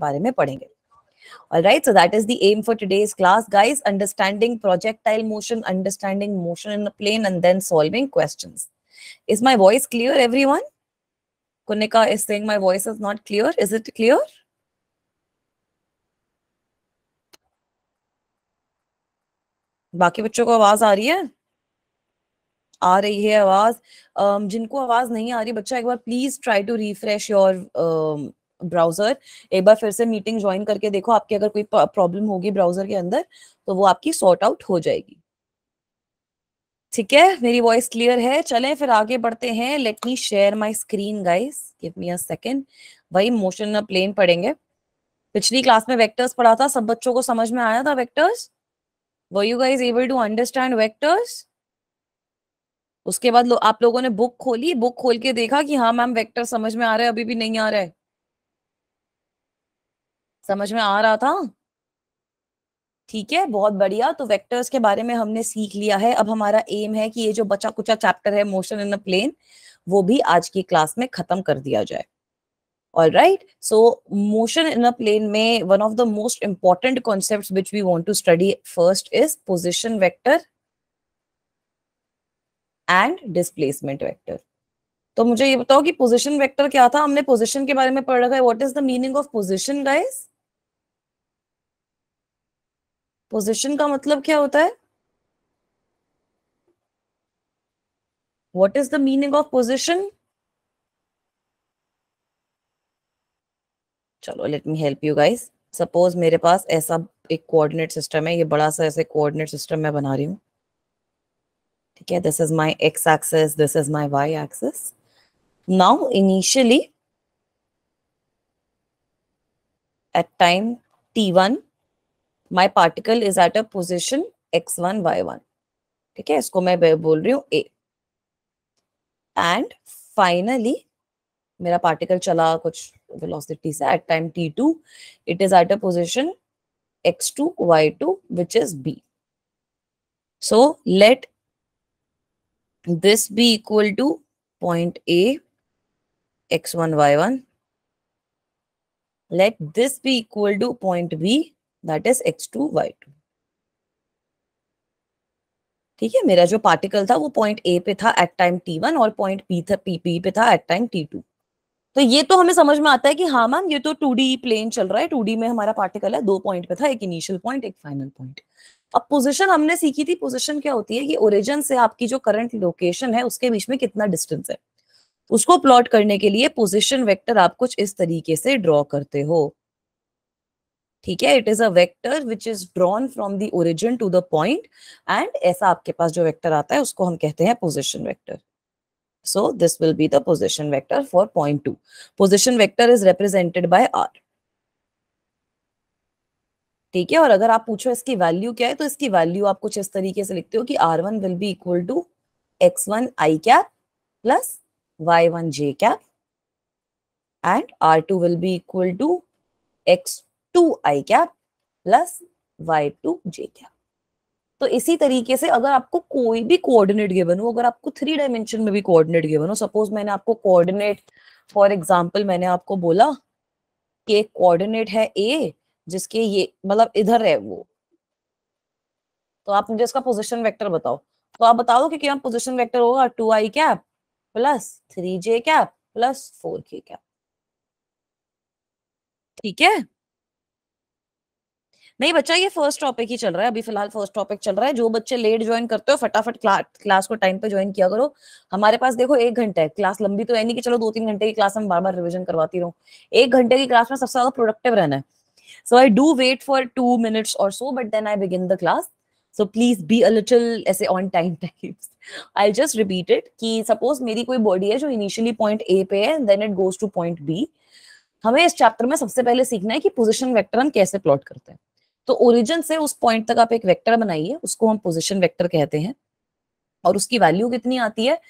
बारे में पढ़ेंगे All right, so that is the aim for today's class, guys. Understanding projectile motion, understanding motion in a plane, and then solving questions. Is my voice clear, everyone? Kunika is saying my voice is not clear. Is it clear? बाकी बच्चों को आवाज आ रही है आ रही है आवाज um, जिनको आवाज नहीं आ रही बच्चा एक बार please try to refresh your browser एक बार फिर से मीटिंग ज्वाइन करके देखो आपकी अगर कोई प्रॉब्लम होगी ब्राउजर के अंदर तो वो आपकी सॉर्ट आउट हो जाएगी ठीक है मेरी वॉइस क्लियर है चलें फिर आगे बढ़ते हैं let me share my screen guys give me a second motion plane पढ़ेंगे पिछली क्लास में वेक्टर्स पढ़ा था सब बच्चों को समझ में आया था vectors were you guys able to understand vectors उसके बाद लो, आप लोगों ने बुक खोली बुक खोल के देखा कि हाँ मैम वेक्टर समझ में आ रहे हैं अभी भी नहीं आ रहा है समझ में आ रहा था ठीक है बहुत बढ़िया तो वेक्टर्स के बारे में हमने सीख लिया है अब हमारा एम है कि ये जो बचा कुचा चैप्टर है मोशन इन अ प्लेन वो भी आज की क्लास में खत्म कर दिया जाए all right so motion in a plane में one of the most important concept which we want to study first is position vector and displacement vector तो मुझे ये बताओ कि पोजिशन वैक्टर क्या था हमने पोजिशन के बारे में पढ़ रखा है what is the meaning of position guys position का मतलब क्या होता है what is the meaning of position चलो let me help you guys suppose मेरे पास ऐसा एक कोऑर्डिनेट सिस्टम है ये बड़ा सा ऐसे कोऑर्डिनेट सिस्टम मैं बना रही हूँ ठीक है this is my X axis this is my Y axis now initially at time T one my particle is at a position x1, y1. Okay, isko mein bol rhi A. And finally, mera particle chala kuch velocity se at time t2, it is at a position x2, y2, which is B. So, let this be equal to point A, x1, y1. Let this be equal to point B, that is X two Y two ठीक है मेरा जो particle था वो point A पे था at time T one और point P था पी पी पे था एट टाइम टी टू तो ये तो हमें समझ में आता है कि हाँ मैम ये तो टू डी प्लेन चल रहा है टू डी में हमारा पार्टिकल है दो पॉइंट पे था एक इनिशियल पॉइंट एक फाइनल पॉइंट अब पोजिशन हमने सीखी थी पोजिशन क्या होती है कि ओरिजिन से आपकी जो करंट लोकेशन है उसके बीच में कितना डिस्टेंस है उसको प्लॉट करने के लिए पोजिशन वेक्टर आप कुछ इस तरीके से ड्रॉ करते हो ठीक है it is a vector which is drawn from the origin to the point and ऐसा आपके पास जो वेक्टर आता है उसको हम कहते हैं position vector so this will be the position vector for point 2 position vector is represented by r ठीक है और अगर आप पूछो इसकी वैल्यू क्या है तो इसकी वैल्यू आप कुछ इस तरीके से लिखते हो कि R one will be equal to X one I cap plus Y one J cap and R two will be equal to X two I cap plus Y two J cap तो इसी तरीके से अगर आपको कोई भी coordinate given हो अगर आपको थ्री डायमेंशन में भी कोऑर्डिनेट गिवन हो सपोज मैंने आपको कोऑर्डिनेट फॉर एग्जांपल मैंने आपको बोला कि कोऑर्डिनेट है ए जिसके ये मतलब इधर है वो तो आप मुझे इसका पोजिशन वेक्टर बताओ तो आप बता दो कि क्या पोजिशन वैक्टर होगा two I cap plus three J cap plus four K cap ठीक है नहीं बच्चा ये फर्स्ट टॉपिक ही चल रहा है अभी फिलहाल फर्स्ट टॉपिक चल रहा है जो बच्चे लेट ज्वाइन करते हो फटाफट क्लास को टाइम पे ज्वाइन किया करो हमारे पास देखो एक घंटा है क्लास लंबी तो है नहीं कि चलो दो तीन घंटे की क्लास हम बार बार रिविजन करवाती रहूँ एक घंटे की क्लास में सबसे ज्यादा प्रोडक्टिव रहना है so I do wait for two minutes और so but then I begin the class so please be a little ऐसे on time types I just repeat it कि सपोज मेरी कोई बॉडी है जो इनिशियली पॉइंट ए पे है then it goes to point B हमें इस चैप्टर में सबसे पहले सीखना है कि पोजिशन वैक्टर हम कैसे प्लॉट करते हैं तो ओरिजिन से उस पॉइंट तक आप एक वेक्टर बनाइए उसको हम पोजिशन वेक्टर कहते हैं और उसकी वैल्यू कितनी आती है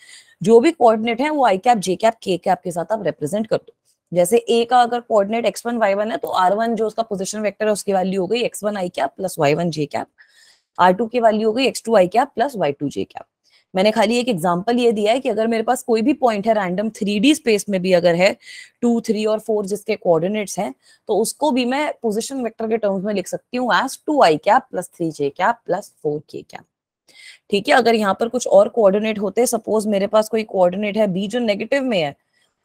जो भी कोऑर्डिनेट है वो I cap J cap K cap के साथ आप रिप्रेजेंट कर दो जैसे ए का अगर coordinate X one Y one है तो आर वन जो उसका पोजिशन वेक्टर है उसकी वैल्यू हो गई एक्स वन आई कैप प्लस वाई वन जे कैप आर टू की वैल्यू हो गई X two I cap plus Y two J cap मैंने खाली एक एग्जाम्पल ये दिया है कि अगर मेरे पास कोई भी पॉइंट है रैंडम थ्री स्पेस में भी अगर है टू थ्री और फोर जिसके कोऑर्डिनेट्स हैं तो उसको भी मैं पोजिशन वेक्टर के टर्म्स में लिख सकती हूँ एस टू आई क्या प्लस थ्री जे क्या प्लस फोर के क्या ठीक है अगर यहाँ पर कुछ और कोऑर्डिनेट होते सपोज मेरे पास कोई कोऑर्डिनेट है बी जो नेगेटिव में है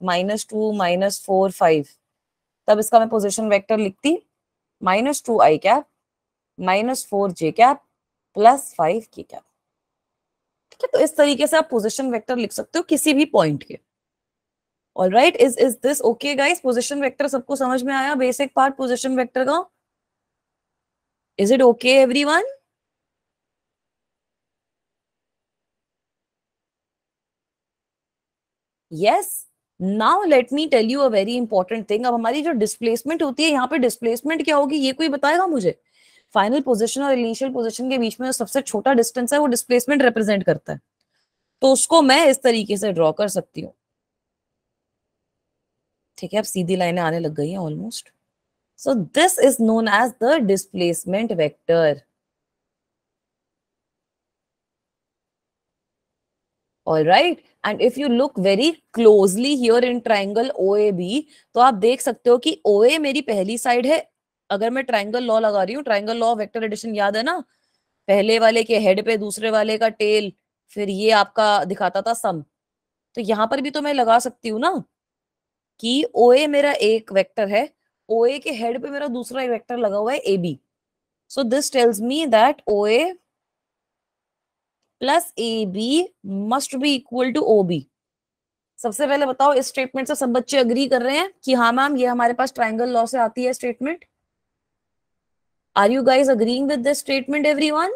minus two minus four five तब इसका मैं पोजिशन वैक्टर लिखती minus two I cap minus four J cap plus five K cap ठीक है तो इस तरीके से आप पोजिशन वैक्टर लिख सकते हो किसी भी पॉइंट के all right is is this okay guys position vector सबको समझ में आया बेसिक पार्ट पोजिशन वैक्टर का is it okay everyone yes now let me tell you a very important thing अब हमारी जो डिस्प्लेसमेंट होती है यहाँ पे डिस्प्लेसमेंट क्या होगी ये कोई बताएगा मुझे फाइनल पोजिशन और इनिशियल पोजिशन के बीच में सबसे छोटा डिस्टेंस है वो डिस्प्लेसमेंट रिप्रेजेंट करता है तो उसको मैं इस तरीके से ड्रॉ कर सकती हूँ ठीक है अब सीधी लाइनें आने लग गई हैं almost so this is known as the displacement vector and if you look very closely here in triangle O A B तो आप देख सकते हो कि ए मेरी पहली साइड है अगर मैं ट्राइंगल लॉ लगा रही हूँ ट्राइंगल लॉ वेक्टर एडिशन याद है ना पहले वाले के हेड पे दूसरे वाले का टेल फिर ये आपका दिखाता था सम तो यहाँ पर भी तो मैं लगा सकती हूँ ना कि ओ ए मेरा एक वेक्टर है ओ ए के हेड पे मेरा दूसरा एक वेक्टर लगा हुआ है A B so this tells me that O A plus A B must be equal to O B सबसे पहले बताओ इस स्टेटमेंट से सब बच्चे अग्री कर रहे हैं कि हाँ मैम ये हमारे पास ट्राइंगल लॉ से आती है statement Are you guys agreeing with this statement, everyone?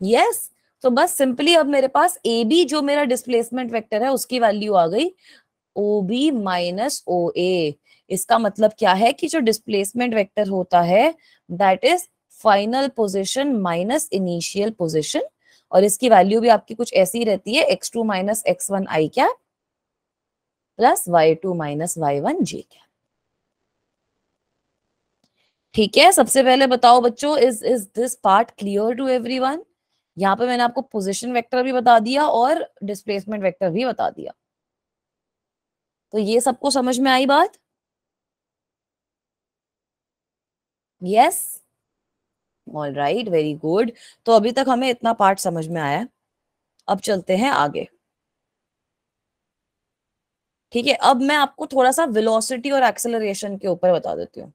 Yes. तो बस सिंपली अब mere paas ए बी जो मेरा डिस्प्लेसमेंट hai है उसकी वैल्यू आ गई ओ बी माइनस ओ ए इसका मतलब क्या है कि जो डिस्प्लेसमेंट वेक्टर होता है that is final position minus initial position और इसकी वैल्यू भी आपकी कुछ ऐसी रहती है X two minus x one I क्या plus Y two minus Y one J क्या ठीक है सबसे पहले बताओ बच्चों is is this part clear to every everyone यहाँ पे मैंने आपको पोजिशन वैक्टर भी बता दिया और डिस्प्लेसमेंट वैक्टर भी बता दिया तो ये सबको समझ में आई बात yes all right very good तो अभी तक हमें इतना पार्ट समझ में आया अब चलते हैं आगे ठीक है अब मैं आपको थोड़ा सा वेलोसिटी और एक्सेलरेशन के ऊपर बता देती हूँ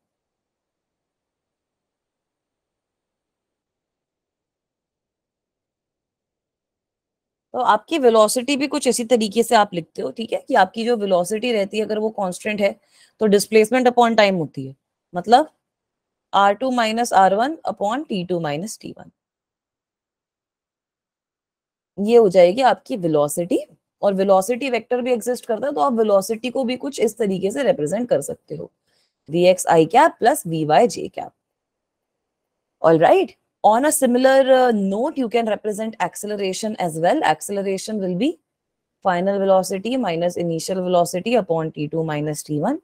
तो आपकी वेलोसिटी भी कुछ इसी तरीके से आप लिखते हो ठीक है कि आपकी जो वेलोसिटी रहती है अगर वो कांस्टेंट है तो डिस्प्लेसमेंट अपॉन टाइम होती है मतलब R two minus are one upon T two minus T one ये हो जाएगी आपकी वेलोसिटी और वेलोसिटी वेक्टर भी एग्जिस्ट करता है तो आप वेलोसिटी को भी कुछ इस तरीके से रिप्रेजेंट कर सकते हो V X I cap plus we Y J cap all right right? On a similar uh, note, you can represent acceleration as well. Acceleration will be final velocity minus initial velocity upon t2 minus t1.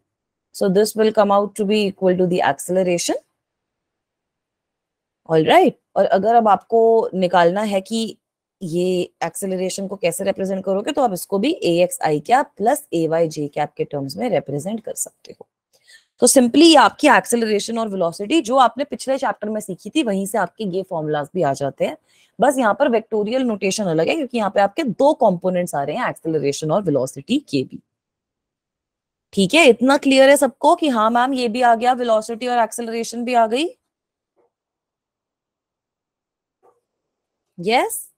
So this will come out to be equal to the acceleration. all right. और agar ab aapko nikalna hai ki ये acceleration को कैसे represent करोगे तो आप इसको भी ए X I क्या प्लस ए वाई जे कैप के टर्म्स में रिप्रेजेंट कर सकते हो तो सिंपली आपकी एक्सेलरेशन और वेलोसिटी जो आपने पिछले चैप्टर में सीखी थी वहीं से आपके ये फॉर्मूलाज भी आ जाते हैं बस यहाँ पर वेक्टोरियल नोटेशन अलग है क्योंकि यहाँ पे आपके दो कंपोनेंट्स आ रहे हैं एक्सेलरेशन और विलोसिटी के भी ठीक है इतना क्लियर है सबको कि हाँ मैम ये भी आ गया विलोसिटी और एक्सेलरेशन भी आ गई यस yes?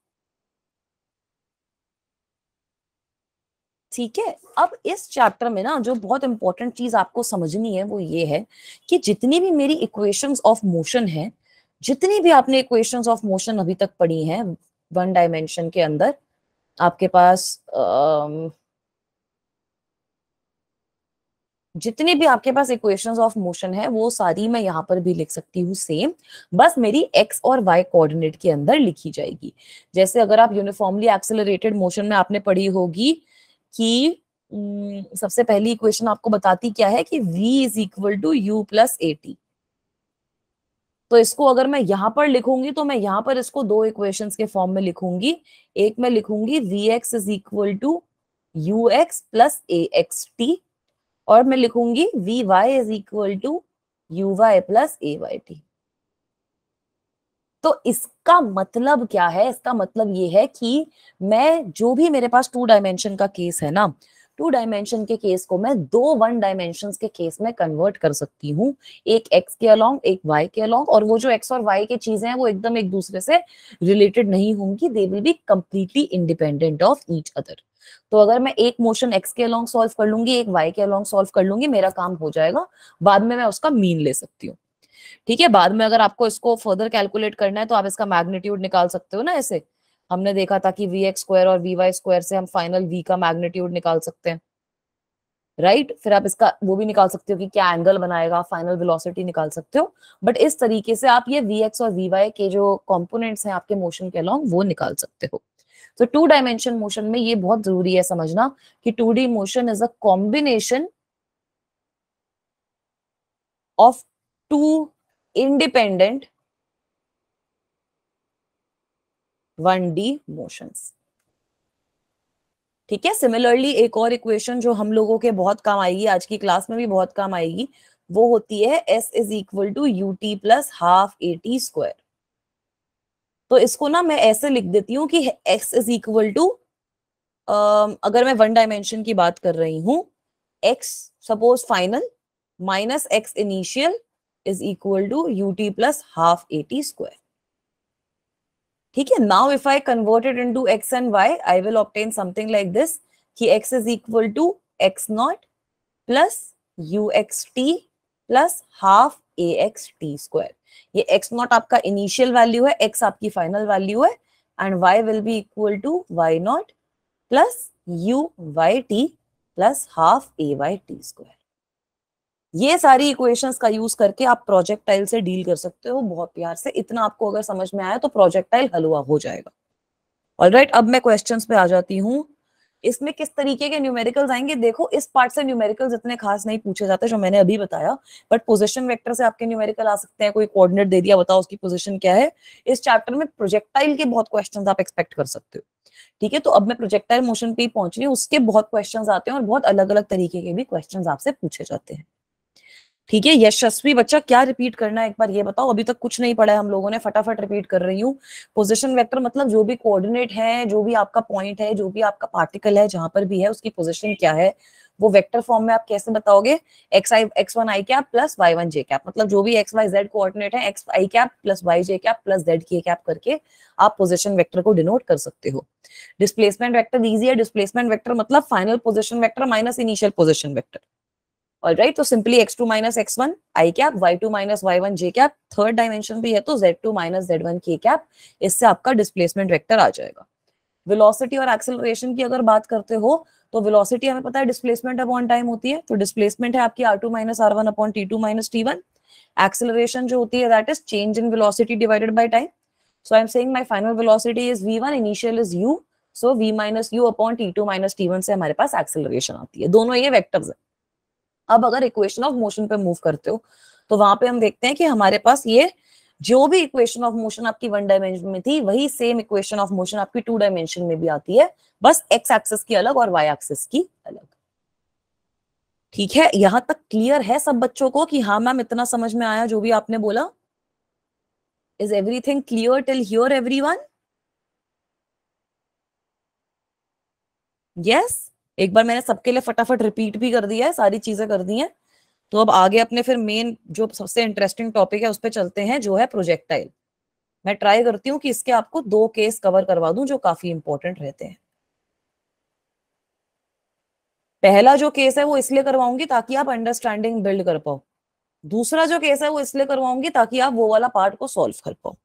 ठीक है अब इस चैप्टर में ना जो बहुत इंपॉर्टेंट चीज आपको समझनी है वो ये है कि जितनी भी मेरी इक्वेशंस ऑफ मोशन है जितनी भी आपने इक्वेशंस ऑफ मोशन अभी तक पढ़ी है वन डायमेंशन के अंदर आपके पास आ, जितने भी आपके पास इक्वेशंस ऑफ मोशन है वो सारी मैं यहाँ पर भी लिख सकती हूँ सेम बस मेरी एक्स और वाई कोऑर्डिनेट के अंदर लिखी जाएगी जैसे अगर आप यूनिफॉर्मली एक्सेलरेटेड मोशन में आपने पढ़ी होगी कि सबसे पहली इक्वेशन आपको बताती क्या है कि v is equal to U plus A T तो इसको अगर मैं यहां पर लिखूंगी तो मैं यहां पर इसको दो इक्वेशंस के फॉर्म में लिखूंगी एक मैं लिखूंगी V X is equal to you X plus A x T और मैं लिखूंगी V Y is equal to you Y plus A Y T तो इसका मतलब क्या है इसका मतलब ये है कि मैं जो भी मेरे पास टू डायमेंशन का केस है ना टू डायमेंशन के केस को मैं दो वन डायमेंशन के केस में कन्वर्ट कर सकती हूँ एक एक्स के अलोंग एक वाई के अलोंग और वो जो एक्स और वाई की चीजें हैं वो एकदम एक दूसरे से रिलेटेड नहीं होंगी they will be completely independent of each other तो अगर मैं एक मोशन एक्स के अलोंग सॉल्व कर लूंगी एक वाई के अलोंग सॉल्व कर लूंगी मेरा काम हो जाएगा बाद में मैं उसका मीन ले सकती हूँ ठीक है बाद में अगर आपको इसको फर्दर कैलकुलेट करना है तो आप इसका मैग्नीट्यूड निकाल सकते हो ना ऐसे हमने देखा था कि वी एक्स स्क्वायर और वी वाई स्क्वायर से हम फाइनल वी का मैग्नीट्यूड निकाल सकते हैं राइट right? फिर आप इसका वो भी निकाल सकते हो कि क्या एंगल बनाएगा फाइनल वेलोसिटी निकाल सकते हो बट इस तरीके से आप ये वी एक्स और वी वाई के जो कंपोनेंट्स हैं आपके मोशन के अलॉन्ग वो निकाल सकते हो तो टू डायमेंशन मोशन में ये बहुत जरूरी है समझना कि two D motion is a combination of two independent one D motion ठीक है सिमिलरली एक और इक्वेशन जो हम लोगों के बहुत काम आएगी आज की क्लास में भी बहुत काम आएगी वो होती है s is equal to you T plus half A T square तो इसको ना मैं ऐसे लिख देती हूँ कि x इज इक्वल टू अगर मैं वन डायमेंशन की बात कर रही हूं x suppose final minus X initial is equal to ut plus half at square. Okay, now if I convert it into x and y, I will obtain something like this. Ki x is equal to x naught plus uxt plus half axt square. ये x x naught initial value initial value. X value है and y And y will be equal to y naught plus uyt plus half ayt square. ये सारी equations का use करके आप projectile से deal कर सकते हो बहुत प्यार से इतना आपको अगर समझ में आया तो प्रोजेक्टाइल हलवा हो जाएगा ऑल right, अब मैं क्वेश्चन पे आ जाती हूँ इसमें किस तरीके के न्यूमेरिकल्स आएंगे देखो इस पार्ट से न्यूमेरिकल्स इतने खास नहीं पूछे जाते जो मैंने अभी बताया बट पोजिशन वेक्टर से आपके न्यूमेरिकल आ सकते हैं कोई कोऑर्डिनेट दे दिया बताओ उसकी पोजिशन क्या है इस चैप्टर में प्रोजेक्टाइल के बहुत क्वेश्चन आप एक्सपेक्ट कर सकते हो ठीक है तो अब मैं प्रोजेक्टाइल मोशन पे पहुंच रही हूँ उसके बहुत क्वेश्चन आते हैं और बहुत अलग अलग तरीके के भी क्वेश्चन आपसे पूछे जाते हैं ठीक है यशस्वी बच्चा क्या रिपीट करना है एक बार ये बताओ अभी तक कुछ नहीं पढ़ा है हम लोगों ने फटाफट रिपीट कर रही हूँ पोजिशन वेक्टर मतलब जो भी कोऑर्डिनेट है जो भी आपका पॉइंट है जो भी आपका पार्टिकल है जहां पर भी है उसकी पोजिशन क्या है वो वेक्टर फॉर्म में आप कैसे बताओगे x i x one I cap plus Y one J cap मतलब जो भी एक्स वाई जेड कोऑर्डिनेट है एक्स आई कैप प्लस वाई जे कैप प्लस जेड की कैप करके आप पोजिशन वेक्टर को डिनोट कर सकते हो डिस्प्लेसमेंट वेक्टर इजी है डिस्प्लेसमेंट वेक्टर मतलब final position vector minus initial position vector all तो simply x two minus x one आई cap y two minus Y one जे कैप थर्ड डायमेंशन भी है तो z two minus z one के cap इससे आपका displacement vector आ जाएगा velocity और acceleration की अगर बात करते हो तो वेलोसिटी हमें पता है डिस्प्लेसमेंट अपॉन टाइम होती है तो डिस्प्लेसमेंट है आपकी r two minus are one upon T two minus T one acceleration जो होती है that is change in velocity divided by time so I am saying my final velocity is v1 initial is u so v minus u upon T two minus T one से हमारे पास acceleration आती है दोनों ये vectors है अब अगर equation of motion पे मूव करते हो तो वहां पे हम देखते हैं कि हमारे पास ये जो भी इक्वेशन ऑफ मोशन आपकी वन डायमेंशन में थी वही सेम इक्वेशन ऑफ मोशन आपकी टू डायमेंशन में भी आती है बस एक्स एक्सेस की अलग और वाई एक्सेस की अलग ठीक है यहां तक क्लियर है सब बच्चों को कि हाँ मैम इतना समझ में आया जो भी आपने बोला is everything clear till here everyone yes एक बार मैंने सबके लिए फटाफट रिपीट भी कर दिया है सारी चीजें कर दी हैं तो अब आगे अपने फिर मेन जो सबसे इंटरेस्टिंग टॉपिक है उस पर चलते हैं जो है प्रोजेक्टाइल मैं ट्राई करती हूँ कि इसके आपको दो केस कवर करवा दू जो काफी इंपॉर्टेंट रहते हैं पहला जो केस है वो इसलिए करवाऊंगी ताकि आप अंडरस्टैंडिंग बिल्ड कर पाओ दूसरा जो केस है वो इसलिए करवाऊंगी ताकि आप वो वाला पार्ट को सॉल्व कर पाओ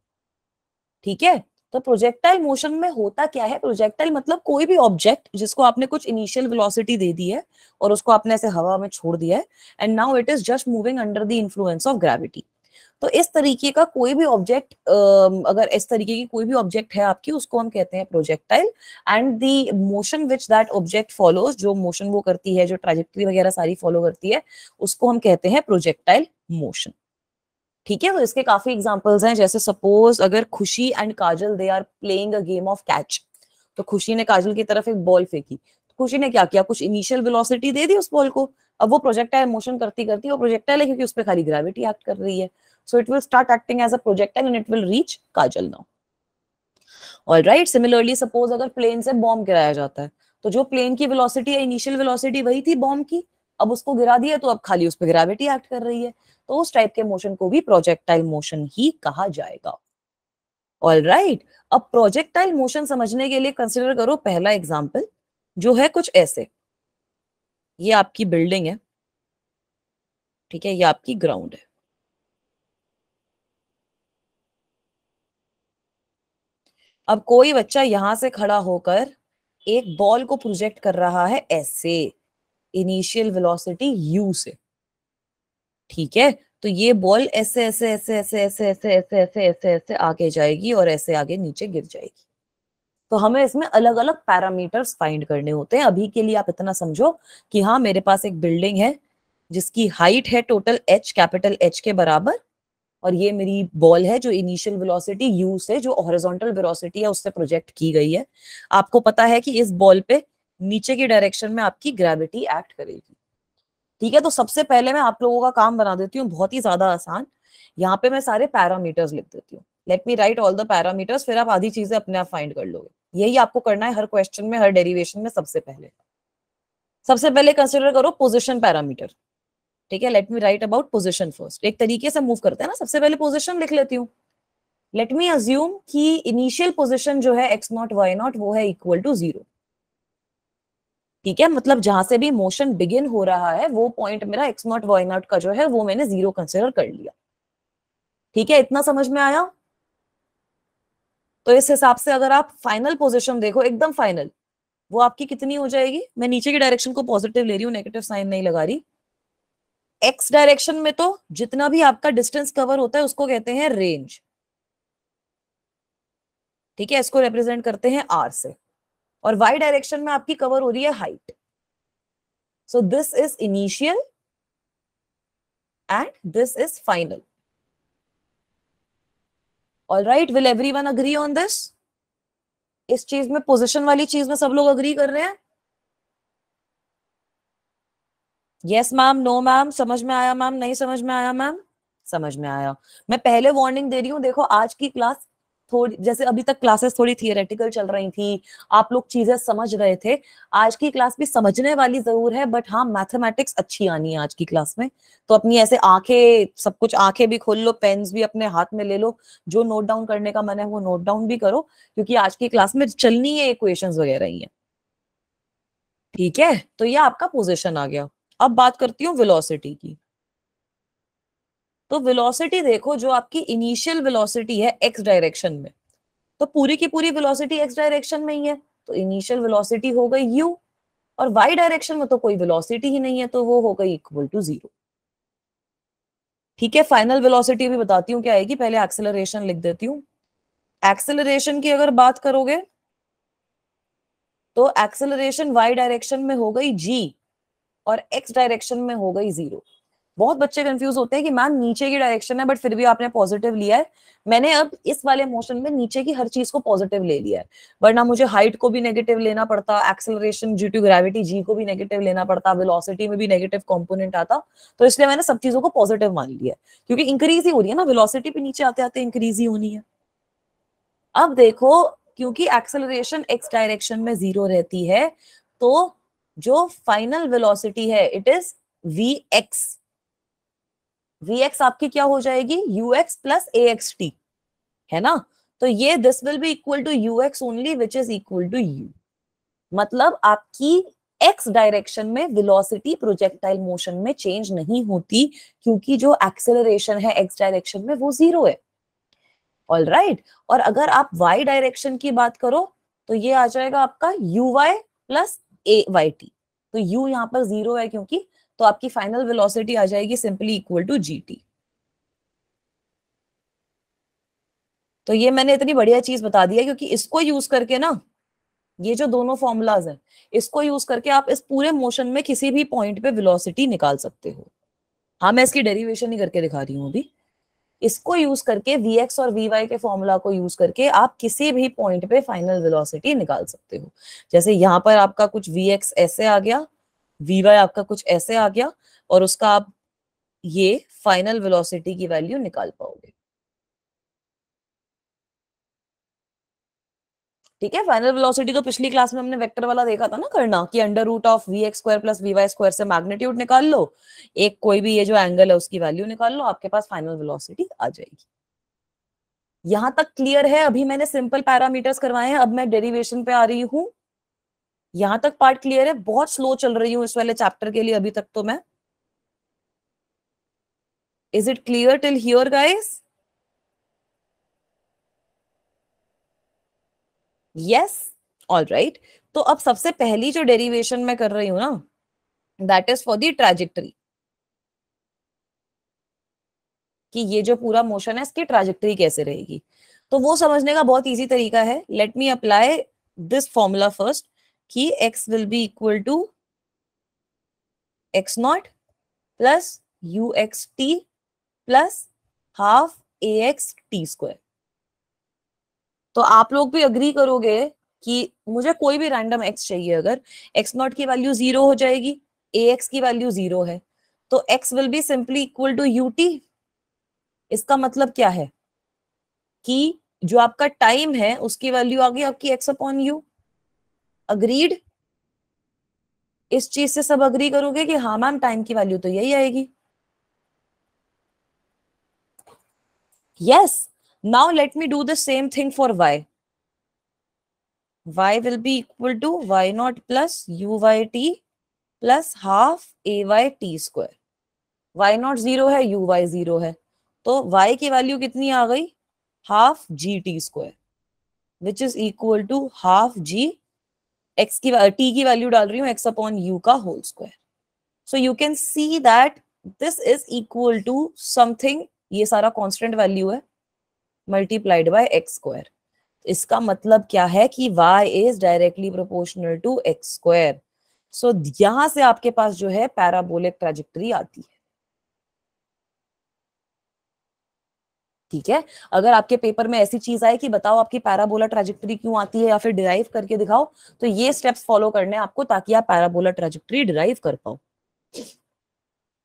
ठीक है तो प्रोजेक्टाइल मोशन में होता क्या है प्रोजेक्टाइल मतलब कोई भी ऑब्जेक्ट जिसको आपने कुछ इनिशियल वेलोसिटी दे दी है और उसको आपने ऐसे हवा में छोड़ दिया है and now it is just moving under the influence of gravity तो इस तरीके का कोई भी ऑब्जेक्ट अगर इस तरीके की कोई भी ऑब्जेक्ट है आपकी उसको हम कहते हैं projectile and the motion which that object follows जो मोशन वो करती है जो ट्रेजेक्ट्री वगैरह सारी फॉलो करती है उसको हम कहते हैं प्रोजेक्टाइल मोशन ठीक है तो इसके काफी एग्जाम्पल्स हैं जैसे सपोज अगर Khushi and Kajal they are playing a game of catch तो खुशी ने काजल की तरफ एक बॉल फेंकी तो खुशी ने क्या किया कुछ इनिशियल वेलोसिटी दे दी उस बॉल को अब वो प्रोजेक्टाइल मोशन करती करती वो प्रोजेक्टाइल है क्योंकि उस पर खाली ग्रेविटी एक्ट कर रही है so it will start acting as a projectile and it will reach Kajal now all right similarly suppose अगर प्लेन से बॉम्ब गिराया जाता है तो जो प्लेन की वेलोसिटी है इनिशियल वेलोसिटी वही थी बॉम्ब की अब उसको गिरा दिया तो अब खाली उस पर ग्रेविटी एक्ट कर रही है तो उस टाइप के मोशन को भी प्रोजेक्टाइल मोशन ही कहा जाएगा ऑल राइट right. अब प्रोजेक्टाइल मोशन समझने के लिए कंसिडर करो पहला एग्जाम्पल जो है कुछ ऐसे ये आपकी बिल्डिंग है ठीक है ये आपकी ग्राउंड है अब कोई बच्चा यहां से खड़ा होकर एक बॉल को प्रोजेक्ट कर रहा है ऐसे इनिशियल वेलोसिटी यू से ठीक है तो ये बॉल ऐसे ऐसे ऐसे ऐसे ऐसे ऐसे ऐसे ऐसे ऐसे ऐसे आगे जाएगी और ऐसे आगे नीचे गिर जाएगी तो हमें इसमें अलग अलग पैरामीटर्स फाइंड करने होते हैं अभी के लिए आप इतना समझो कि हाँ मेरे पास एक बिल्डिंग है जिसकी हाइट है टोटल एच कैपिटल एच के बराबर और ये मेरी बॉल है जो इनिशियल वेलोसिटी यू से जो हॉरिजॉन्टल वेलोसिटी है उससे प्रोजेक्ट की गई है आपको पता है कि इस बॉल पे नीचे की डायरेक्शन में आपकी ग्रेविटी एक्ट करेगी ठीक है तो सबसे पहले मैं आप लोगों का काम बना देती हूँ बहुत ही ज्यादा आसान यहाँ पे मैं सारे पैरामीटर्स लिख देती हूँ let me write all the parameters फिर आप आधी चीजें अपने आप फाइंड कर लोगे यही आपको करना है हर क्वेश्चन में हर डेरिवेशन में सबसे पहले सबसे पहले कंसिडर करो पोजिशन पैरामीटर ठीक है let me write about position first एक तरीके से मूव करते हैं ना सबसे पहले पोजिशन लिख लेती हूँ लेट मी अज्यूम कि इनिशियल पोजिशन जो है एक्स नॉट वाई नॉट वो है इक्वल टू जीरो ठीक है मतलब जहां से भी मोशन बिगिन हो रहा है वो पॉइंट मेरा एक्स नॉट वाई नॉट का जो है वो मैंने जीरो कंसिडर कर लिया ठीक है इतना समझ में आया तो इस हिसाब से अगर आप फाइनल पोजिशन देखो एकदम फाइनल वो आपकी कितनी हो जाएगी मैं नीचे की डायरेक्शन को पॉजिटिव ले रही हूँ नेगेटिव साइन नहीं लगा रही एक्स डायरेक्शन में तो जितना भी आपका डिस्टेंस कवर होता है उसको कहते हैं रेंज ठीक है इसको रिप्रेजेंट करते हैं आर से और वाई डायरेक्शन में आपकी कवर हो रही है height so this is initial and this is final all right will every one agree on this इस चीज में पोजिशन वाली चीज में सब लोग अग्री कर रहे हैं यस मैम नो मैम समझ में आया मैम नहीं समझ में आया मैम समझ में आया मैं पहले वार्निंग दे रही हूं देखो आज की क्लास थोड़ी जैसे अभी तक क्लासेस थोड़ी थियोरेटिकल चल रही थी आप लोग चीजें समझ रहे थे आज की क्लास भी समझने वाली जरूर है बट हाँ मैथमेटिक्स अच्छी आनी है आज की क्लास में तो अपनी ऐसे आंखें सब कुछ आंखें भी खोल लो पेन्स भी अपने हाथ में ले लो जो नोट डाउन करने का मन है वो नोट डाउन भी करो क्योंकि आज की क्लास में चलनी है इक्वेशन वगैरह ही है ठीक है तो ये आपका पोजिशन आ गया अब बात करती हूँ विलोसिटी की तो वेलोसिटी देखो जो आपकी इनिशियल वेलोसिटी है एक्स डायरेक्शन में तो पूरी की पूरी वेलोसिटी एक्स डायरेक्शन में ही है तो इनिशियल वेलोसिटी हो गई यू और वाई डायरेक्शन में तो कोई वेलोसिटी ही नहीं है तो वो हो गई इक्वल टू जीरो ठीक है फाइनल वेलोसिटी भी बताती हूँ क्या आएगी पहले एक्सेलरेशन लिख देती हूँ एक्सेलरेशन की अगर बात करोगे तो एक्सेलरेशन वाई डायरेक्शन में हो गई जी और एक्स डायरेक्शन में हो गई जीरो बहुत बच्चे कंफ्यूज होते हैं कि मैम नीचे की डायरेक्शन है बट फिर भी आपने पॉजिटिव लिया है मैंने अब इस वाले मोशन में नीचे की हर चीज को पॉजिटिव ले लिया है वरना मुझे हाइट को भी नेगेटिव लेना पड़ता acceleration due to gravity g को भी नेगेटिव लेना पड़ता वेलोसिटी में भी नेगेटिव कॉम्पोनेंट आता तो इसलिए मैंने सब चीजों को पॉजिटिव मान लिया क्योंकि इंक्रीज ही हो रही है ना वेलोसिटी भी नीचे आते आते इंक्रीज ही होनी है अब देखो क्योंकि एक्सेलरेशन एक्स डायरेक्शन में जीरो रहती है तो जो फाइनल वेलोसिटी है it is v x vx आपकी क्या हो जाएगी ux प्लस ए एक्स टी है ना तो ये this will be equal to you x only which is equal to u मतलब आपकी x डायरेक्शन में वेलोसिटी प्रोजेक्टाइल मोशन में चेंज नहीं होती क्योंकि जो एक्सेलरेशन है x डायरेक्शन में वो जीरो है ऑल राइट right. और अगर आप y डायरेक्शन की बात करो तो ये आ जाएगा आपका यू वाई प्लस ए वाई टी तो u यहाँ पर जीरो है क्योंकि तो आपकी फाइनल वेलोसिटी आ जाएगी simply equal to g t तो ये मैंने इतनी बढ़िया चीज बता दी क्योंकि इसको यूज करके ना ये जो दोनों फॉर्मूलाज है इसको यूज करके आप इस पूरे मोशन में किसी भी पॉइंट पे वेलोसिटी निकाल सकते हो हाँ मैं इसकी डेरिवेशन ही करके दिखा रही हूं अभी इसको यूज करके वी एक्स और वी वाई के फॉर्मूला को यूज करके आप किसी भी पॉइंट पे फाइनल वेलोसिटी निकाल सकते हो जैसे यहां पर आपका कुछ वी एक्स ऐसे आ गया वीवाय आपका कुछ ऐसे आ गया और उसका आप ये फाइनल वेलोसिटी की वैल्यू निकाल पाओगे ठीक है फाइनल वेलोसिटी तो पिछली क्लास में हमने वेक्टर वाला देखा था ना करना कि under root of v x square plus we Y square से मैग्नेट्यूड निकाल लो एक कोई भी ये जो एंगल है उसकी वैल्यू निकाल लो आपके पास फाइनल वेलोसिटी आ जाएगी यहां तक क्लियर है अभी मैंने सिंपल पैरामीटर्स करवाए हैं अब मैं डेरिवेशन पे आ रही हूँ यहां तक पार्ट क्लियर है बहुत स्लो चल रही हूं इस वाले चैप्टर के लिए अभी तक तो मैं is it clear till here guys yes all right तो अब सबसे पहली जो डेरिवेशन मैं कर रही हूं ना that is for the trajectory कि ये जो पूरा मोशन है इसकी ट्रेजिक्ट्री कैसे रहेगी तो वो समझने का बहुत इजी तरीका है let me apply this formula first कि x will be equal to x not plus t plus half a x t square. तो आप लोग भी अग्री करोगे कि मुझे कोई भी रैंडम एक्स चाहिए अगर एक्स नॉट की वैल्यू जीरो हो जाएगी ए एक्स की वैल्यू जीरो है तो x will be simply equal to you t इसका मतलब क्या है कि जो आपका टाइम है उसकी वैल्यू आ गई आपकी एक्स अपॉन यू अग्रीड इस चीज से सब अग्री करोगे कि हाँ मैम टाइम की वैल्यू तो यही आएगी yes now let me do the same thing for y y will be equal to y naught plus uyt plus half ayt square. y naught zero है uy जीरो है तो y की value कितनी आ गई half g t square which is equal to half g x की t uh, की value डाल रही हूँ एक्स अपॉन यू का whole square so you can see that this is equal to something ये सारा कॉन्स्टेंट वैल्यू है multiplied by x square इसका मतलब क्या है कि y is directly proportional to x square so यहां से आपके पास जो है पैराबोलिक ट्रेजेक्टरी आती है ठीक है अगर आपके पेपर में ऐसी चीज आए कि बताओ आपकी पैराबोला ट्रेजेक्ट्री क्यों आती है या फिर डिराइव करके दिखाओ तो ये स्टेप्स फॉलो करने हैं आपको ताकि आप पैराबोला ट्रेजेक्ट्री डिराइव कर पाओ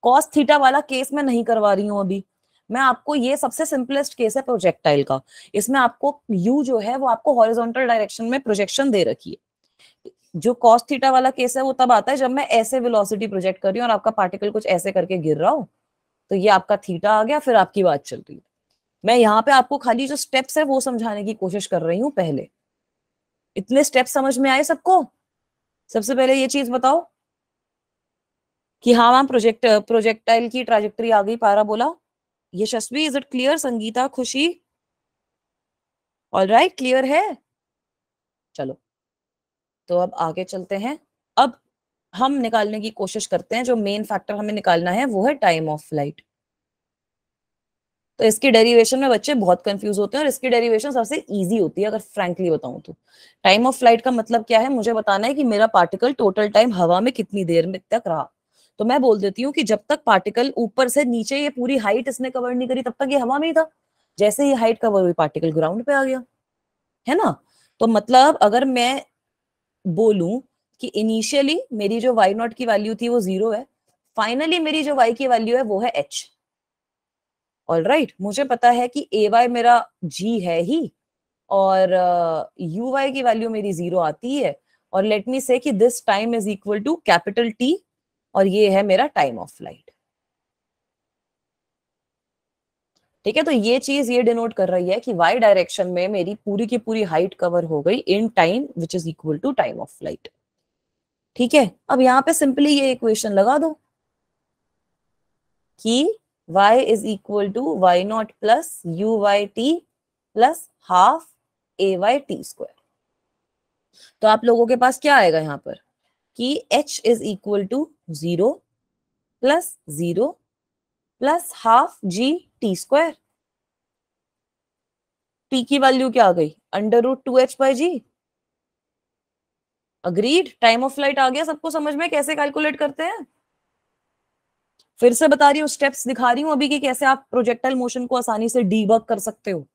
कॉस थीटा वाला केस मैं नहीं करवा रही हूँ अभी मैं आपको ये सबसे सिंपलेस्ट केस है प्रोजेक्टाइल का इसमें आपको यू जो है वो आपको हॉरिजॉन्टल डायरेक्शन में प्रोजेक्शन दे रखी है जो कॉस थीटा वाला केस है वो तब आता है जब मैं ऐसे वेलोसिटी प्रोजेक्ट कर रही हूँ और आपका पार्टिकल कुछ ऐसे करके गिर रहा हूं तो ये आपका थीटा आ गया फिर आपकी बात चल रही है मैं यहाँ पे आपको खाली जो स्टेप्स है वो समझाने की कोशिश कर रही हूँ पहले इतने स्टेप समझ में आए सबको सबसे पहले ये चीज बताओ कि हाँ मैम प्रोजेक्ट प्रोजेक्टाइल की ट्राजेक्टरी आ गई पारा बोला Yashasvi is it clear Sangeeta Khushi all right clear है चलो तो अब आगे चलते हैं अब हम निकालने की कोशिश करते हैं जो मेन फैक्टर हमें निकालना है वो है टाइम ऑफ फ्लाइट तो इसकी डेरिवेशन में बच्चे बहुत कंफ्यूज होते हैं और इसकी डेरिवेशन सबसे ईजी होती है अगर फ्रेंकली बताऊं तो टाइम ऑफ फ्लाइट का मतलब क्या है मुझे बताना है कि मेरा पार्टिकल टोटल टाइम हवा में कितनी देर में तक रहा तो मैं बोल देती हूँ कि जब तक पार्टिकल ऊपर से नीचे ये पूरी हाइट इसने कवर नहीं करी तब तक ये हवा में ही था जैसे ये हाइट कवर हुई पार्टिकल ग्राउंड पे आ गया है ना तो मतलब अगर मैं बोलूं कि इनिशियली मेरी जो वाई नॉट की वैल्यू थी वो जीरो है फाइनली मेरी जो वाई की वैल्यू है वो है एच ऑल राइट right. मुझे पता है कि ए वाई मेरा जी है ही और यू uh, वाई की वैल्यू मेरी जीरो आती है और let me say that this time is equal to capital T और ये है मेरा टाइम ऑफ फ्लाइट ठीक है तो ये चीज ये डिनोट कर रही है कि वाई डायरेक्शन में मेरी पूरी की पूरी हाइट कवर हो गई in time which is equal to time of flight ठीक है अब यहां पे सिंपली ये इक्वेशन लगा दो कि y is equal to y naught plus t plus half a Y t square तो आप लोगों के पास क्या आएगा यहाँ पर कि h is equal to zero plus zero plus half g t square t की वैल्यू क्या आ गई under root two h by g agreed time of flight आ गया सबको समझ में कैसे कैलकुलेट करते हैं फिर से बता रही हूँ स्टेप्स दिखा रही हूँ अभी कि कैसे आप प्रोजेक्टाइल मोशन को आसानी से वर्क कर सकते हो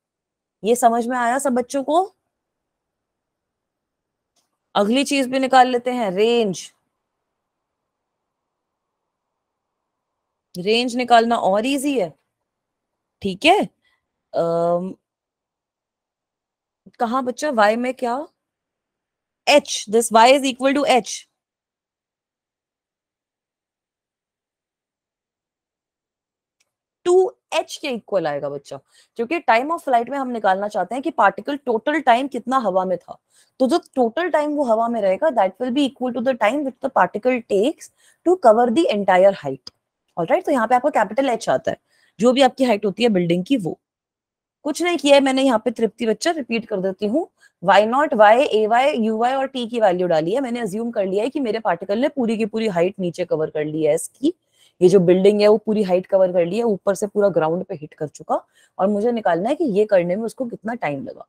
ये समझ में आया सब बच्चों को अगली चीज भी निकाल लेते हैं रेंज रेंज निकालना और इजी है ठीक है कहा बच्चा वाई में क्या h this y is equal to h to h के इक्वल आएगा बच्चा क्योंकि टाइम ऑफ फ्लाइट में हम निकालना चाहते हैं कि पार्टिकल टोटल टाइम कितना हवा में था तो जो टोटल टाइम वो हवा में रहेगा that will be equal to the time which the particle takes to cover the entire height all right तो यहाँ पे आपका कैपिटल एच आता है जो भी आपकी हाइट होती है बिल्डिंग की वो कुछ नहीं किया है मैंने यहाँ पे तृप्ति बच्चा रिपीट कर देती हूँ y naught y a y u y और टी की वैल्यू डाली है मैंने अज्यूम कर लिया है कि मेरे पार्टिकल ने पूरी की पूरी हाइट नीचे कवर कर ली है इसकी ये जो बिल्डिंग है वो पूरी हाइट कवर कर ली है ऊपर से पूरा ग्राउंड पे हिट कर चुका और मुझे निकालना है कि ये करने में उसको कितना टाइम लगा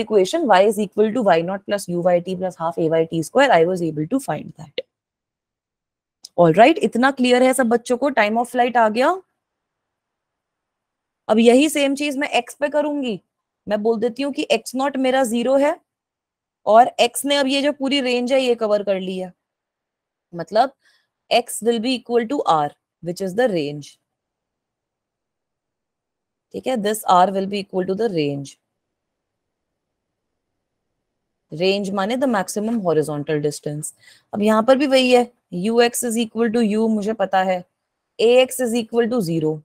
equation y is equal to y naught plus u y t plus half a Y t square I was able to find that all right इतना क्लियर है सब बच्चों को टाइम ऑफ फ्लाइट आ गया अब यही सेम चीज मैं एक्स पे करूंगी मैं बोल देती हूँ कि एक्स नॉट मेरा जीरो है और एक्स ने अब ये जो पूरी रेंज है ये कवर कर ली है मतलब x will be equal to r, which is the range. ठीक है दिस r will be equal to the range. Range माने द मैक्सिमम हॉरिजॉन्टल डिस्टेंस अब यहां पर भी वही है u x is equal to u मुझे पता है a x is equal to zero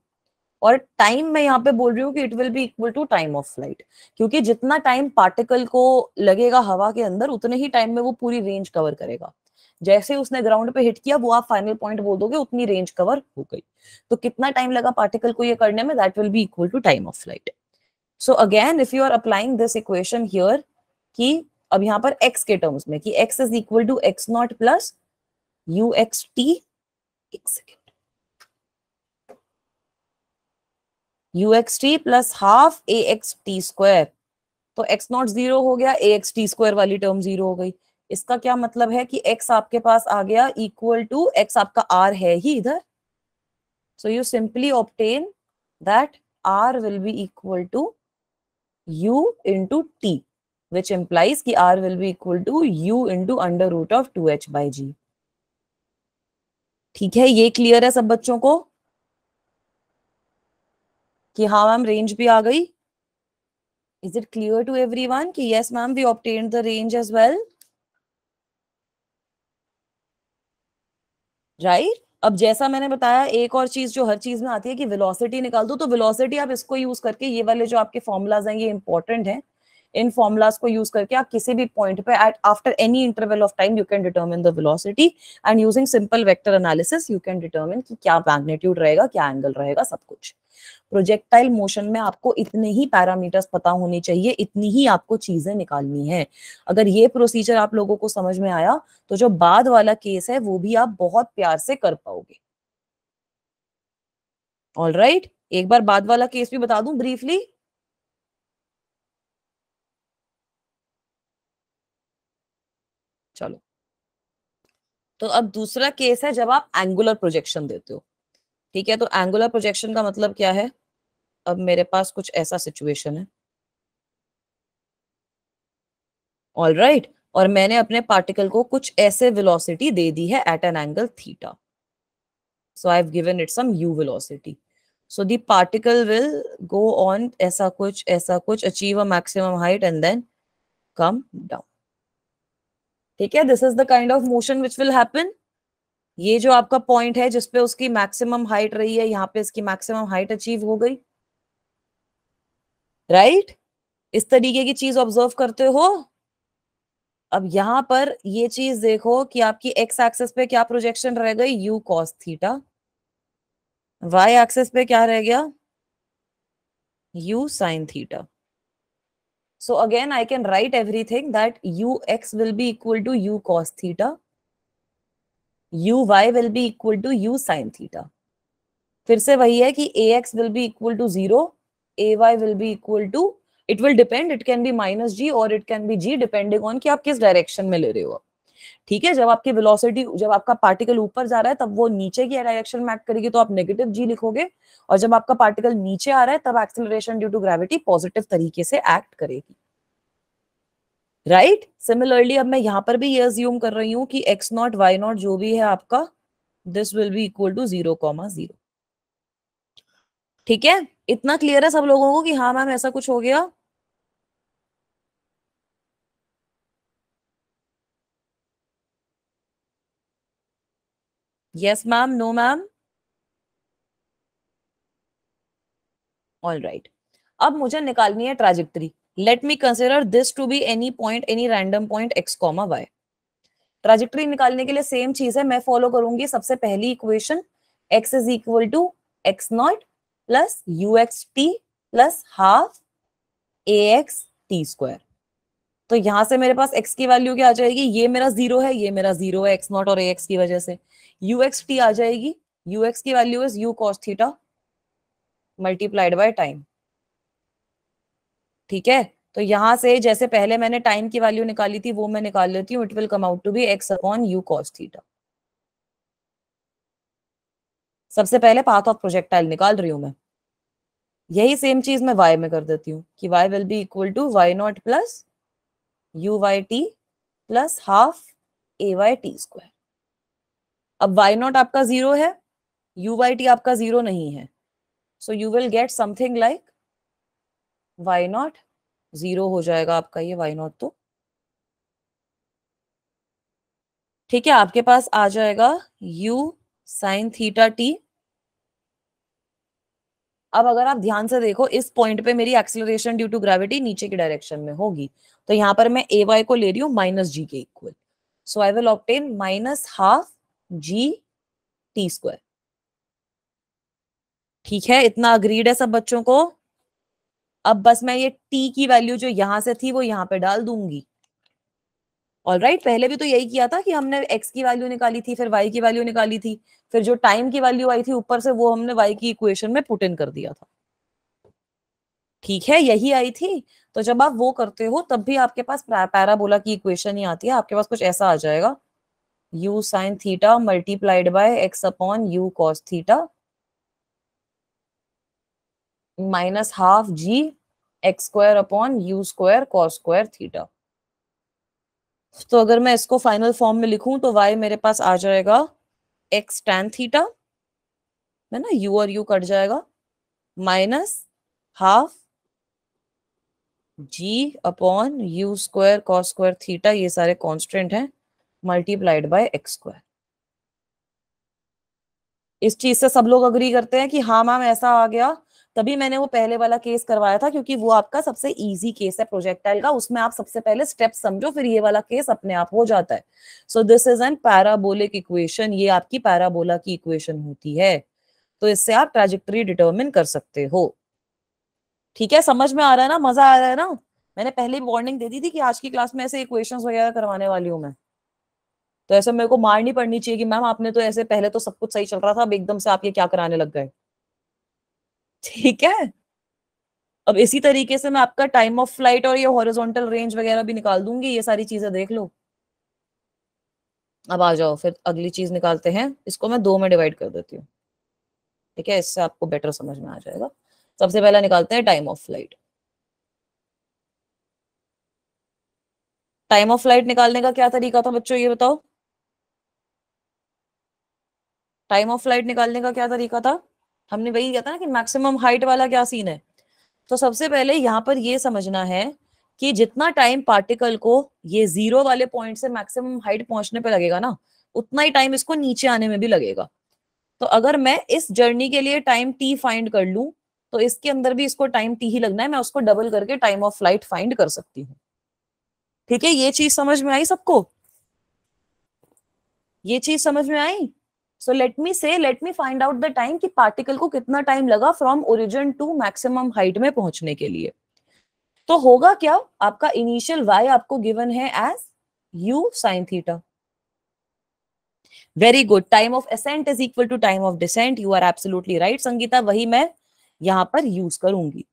और टाइम मैं यहाँ पे बोल रही हूँ कि it will be equal to time of flight क्योंकि जितना टाइम पार्टिकल को लगेगा हवा के अंदर उतने ही टाइम में वो पूरी रेंज कवर करेगा जैसे उसने ग्राउंड पे हिट किया वो आप फाइनल पॉइंट बोल दोगे उतनी रेंज कवर हो गई तो कितना टाइम लगा पार्टिकल को ये करने में that will be equal to time of flight so again if you are applying this equation here कि अब यहाँ पर x के टर्म्स में कि x is equal to x naught plus u x t एक second u x t plus half a x t square तो x naught zero हो गया ए एक्स टी स्क्वायर वाली टर्म जीरो हो गई इसका क्या मतलब है कि x आपके पास आ गया इक्वल टू x आपका r है ही इधर so you simply obtain that r will be equal to u into t which implies कि r will be equal to u into under root of two h by g ठीक है ये clear है सब बच्चों को कि हाँ मैम रेंज भी आ गई is it clear to every one की yes ma'am we obtain the range as well right right? अब जैसा मैंने बताया एक और चीज जो हर चीज में आती है कि वेलोसिटी निकाल दो तो वेलोसिटी आप इसको यूज करके ये वाले जो आपके फॉर्मूलाज हैं ये इंपॉर्टेंट हैं इन फॉर्मुलाज को यूज करके आप किसी भी पॉइंट पे at after any interval of time you can determine the velocity and using simple vector analysis you can determine कि क्या मैग्नेट्यूड रहेगा क्या एंगल रहेगा सब कुछ प्रोजेक्टाइल मोशन में आपको इतने ही पैरामीटर्स पता होने चाहिए इतनी ही आपको चीजें निकालनी है अगर ये प्रोसीजर आप लोगों को समझ में आया तो जो बाद वाला केस है वो भी आप बहुत प्यार से कर पाओगे ऑल राइट right? एक बार बाद वाला केस भी बता दूं ब्रीफली चलो तो अब दूसरा केस है जब आप एंगुलर प्रोजेक्शन देते हो ठीक है तो एंगुलर प्रोजेक्शन का मतलब क्या है अब मेरे पास कुछ ऐसा सिचुएशन है ऑल राइट right. और मैंने अपने पार्टिकल को कुछ ऐसे वेलोसिटी दे दी है at an angle theta so I have given it some u velocity so the particle will go on ऐसा कुछ ऐसा कुछ achieve a maximum height and then come down ठीक है this is the kind of motion which will happen ये जो आपका point है जिसपे उसकी मैक्सिमम हाइट रही है यहाँ पे इसकी मैक्सिमम हाइट अचीव हो गई राइट right? इस तरीके की चीज ऑब्जर्व करते हो अब यहां पर ये चीज देखो कि आपकी एक्स एक्सेस पे क्या प्रोजेक्शन रह गई u cos theta y axis पे क्या रह गया u sine theta So again, I can write everything that ux will be equal to u cos theta. uy will be equal to u sin theta. फिर से वही है कि ax will be equal to zero, ay will be equal to, it will depend, it can be minus g or it can be g depending on ki aap kis direction mein le rahe ho आप ठीक है जब आपकी velocity जब आपका particle ऊपर जा रहा है तब वो नीचे की डायरेक्शन में एक्ट करेगी तो आप नेगेटिव जी लिखोगे और जब आपका पार्टिकल नीचे आ रहा है तब acceleration due to gravity positive तरीके से एक्ट करेगी राइट right? सिमिलरली अब मैं यहां पर भी ये अज्यूम कर रही हूँ कि एक्स नॉट वाई नॉट जो भी है आपका this will be equal to zero comma zero ठीक है इतना क्लियर है सब लोगों को कि हाँ मैम ऐसा कुछ हो गया Yes, ma'am. No, ma'am. All right. अब मुझे निकालनी है trajectory let me consider this to be any point any random point x comma y trajectory निकालने के लिए सेम चीज है मैं फॉलो करूंगी सबसे पहली equation x is equal to x naught plus u x t plus half a x t square तो यहां से मेरे पास एक्स की वैल्यू क्या आ जाएगी ये मेरा जीरो है ये मेरा जीरो है एक्स नॉट और ए एक्स की वजह से यू टी आ जाएगी यू एक्स की value is u cos theta multiplied by time ठीक है तो यहां से जैसे पहले मैंने टाइम की वैल्यू निकाली थी वो मैं निकाल लेती हूँ it will come out to be x upon u cos theta सबसे पहले पाथ ऑफ प्रोजेक्टाइल निकाल रही हूं मैं यही सेम चीज मैं y में कर देती हूँ कि y will be equal to y naught plus u y t plus half a Y t square अब वाई नॉट आपका जीरो है यू वाई टी आपका जीरो नहीं है so you will get something like y naught zero हो जाएगा आपका ये वाई नॉट तो ठीक है आपके पास आ जाएगा u साइन थीटा टी अब अगर आप ध्यान से देखो इस पॉइंट पे मेरी एक्सेलरेशन ड्यू टू ग्रेविटी नीचे की डायरेक्शन में होगी तो यहां पर मैं ए वाई को ले रही हूं माइनस जी के equal so I will obtain minus half g t square ठीक है इतना अग्रीड है सब बच्चों को अब बस मैं ये टी की वैल्यू जो यहां से थी वो यहां पे डाल दूंगी ऑल राइट right, पहले भी तो यही किया था कि हमने एक्स की वैल्यू निकाली थी फिर वाई की वैल्यू निकाली थी फिर जो टाइम की वैल्यू आई थी ऊपर से वो हमने वाई की इक्वेशन में पुट इन कर दिया था ठीक है यही आई थी तो जब आप वो करते हो तब भी आपके पास पैराबोला की इक्वेशन ही आती है आपके पास कुछ ऐसा आ जाएगा u sin theta multiplied by x upon u cos theta minus half g x square upon u square cos square theta तो अगर मैं इसको फाइनल फॉर्म में लिखूं तो वाई मेरे पास आ जाएगा एक्स टैन थीटा है ना यू और यू कट जाएगा minus half g upon u square cos square theta ये सारे कांस्टेंट हैं मल्टीप्लाइड बाय एक्स स्क्वायर इस चीज से सब लोग अग्री करते हैं कि हाँ मैम ऐसा आ गया तभी मैंने वो पहले वाला केस करवाया था क्योंकि वो आपका सबसे इजी केस है प्रोजेक्टाइल का उसमें आप सबसे पहले स्टेप समझो फिर ये वाला केस अपने आप हो जाता है so this is an parabolic equation ये आपकी पैराबोला की इक्वेशन होती है तो इससे आप ट्रेजिक्ट्री डिटर्मिन कर सकते हो ठीक है समझ में आ रहा है ना मजा आ रहा है ना मैंने पहले भी वार्निंग दे दी थी कि आज की क्लास में ऐसे इक्वेशन वगैरह करवाने वाली हूँ मैं तो ऐसे मेरे को मारनी पड़नी चाहिए कि मैम आपने तो ऐसे पहले तो सब कुछ सही चल रहा था अब एकदम से आप ये क्या कराने लग गए ठीक है अब इसी तरीके से मैं आपका टाइम ऑफ फ्लाइट और ये हॉरिजॉन्टल रेंज वगैरह भी निकाल दूंगी ये सारी चीजें देख लो अब आ जाओ फिर अगली चीज निकालते हैं इसको मैं दो में डिवाइड कर देती हूँ ठीक है इससे आपको बेटर समझ में आ जाएगा सबसे पहला निकालते हैं time of flight time of flight निकालने का क्या तरीका था बच्चों ये बताओ टाइम ऑफ फ्लाइट निकालने का क्या तरीका था हमने वही किया था ना कि मैक्सिमम हाइट वाला क्या सीन है तो सबसे पहले यहाँ पर ये समझना है कि जितना टाइम पार्टिकल को ये जीरो वाले पॉइंट से मैक्सिमम हाइट पहुंचने पर लगेगा ना उतना ही टाइम इसको नीचे आने में भी लगेगा तो अगर मैं इस जर्नी के लिए टाइम टी फाइंड कर लू तो इसके अंदर भी इसको टाइम टी ही लगना है मैं उसको डबल करके टाइम ऑफ फ्लाइट फाइंड कर सकती हूँ ठीक है ये चीज समझ में आई सबको ये चीज समझ में आई सो let me say let me find out the time कि पार्टिकल को कितना टाइम लगा from origin to maximum height में पहुंचने के लिए तो होगा क्या आपका इनिशियल वाई आपको गिवन है as u sine theta very good time of ascent is equal to time of descent you are absolutely right Sangeeta वही मैं यहां पर यूज करूंगी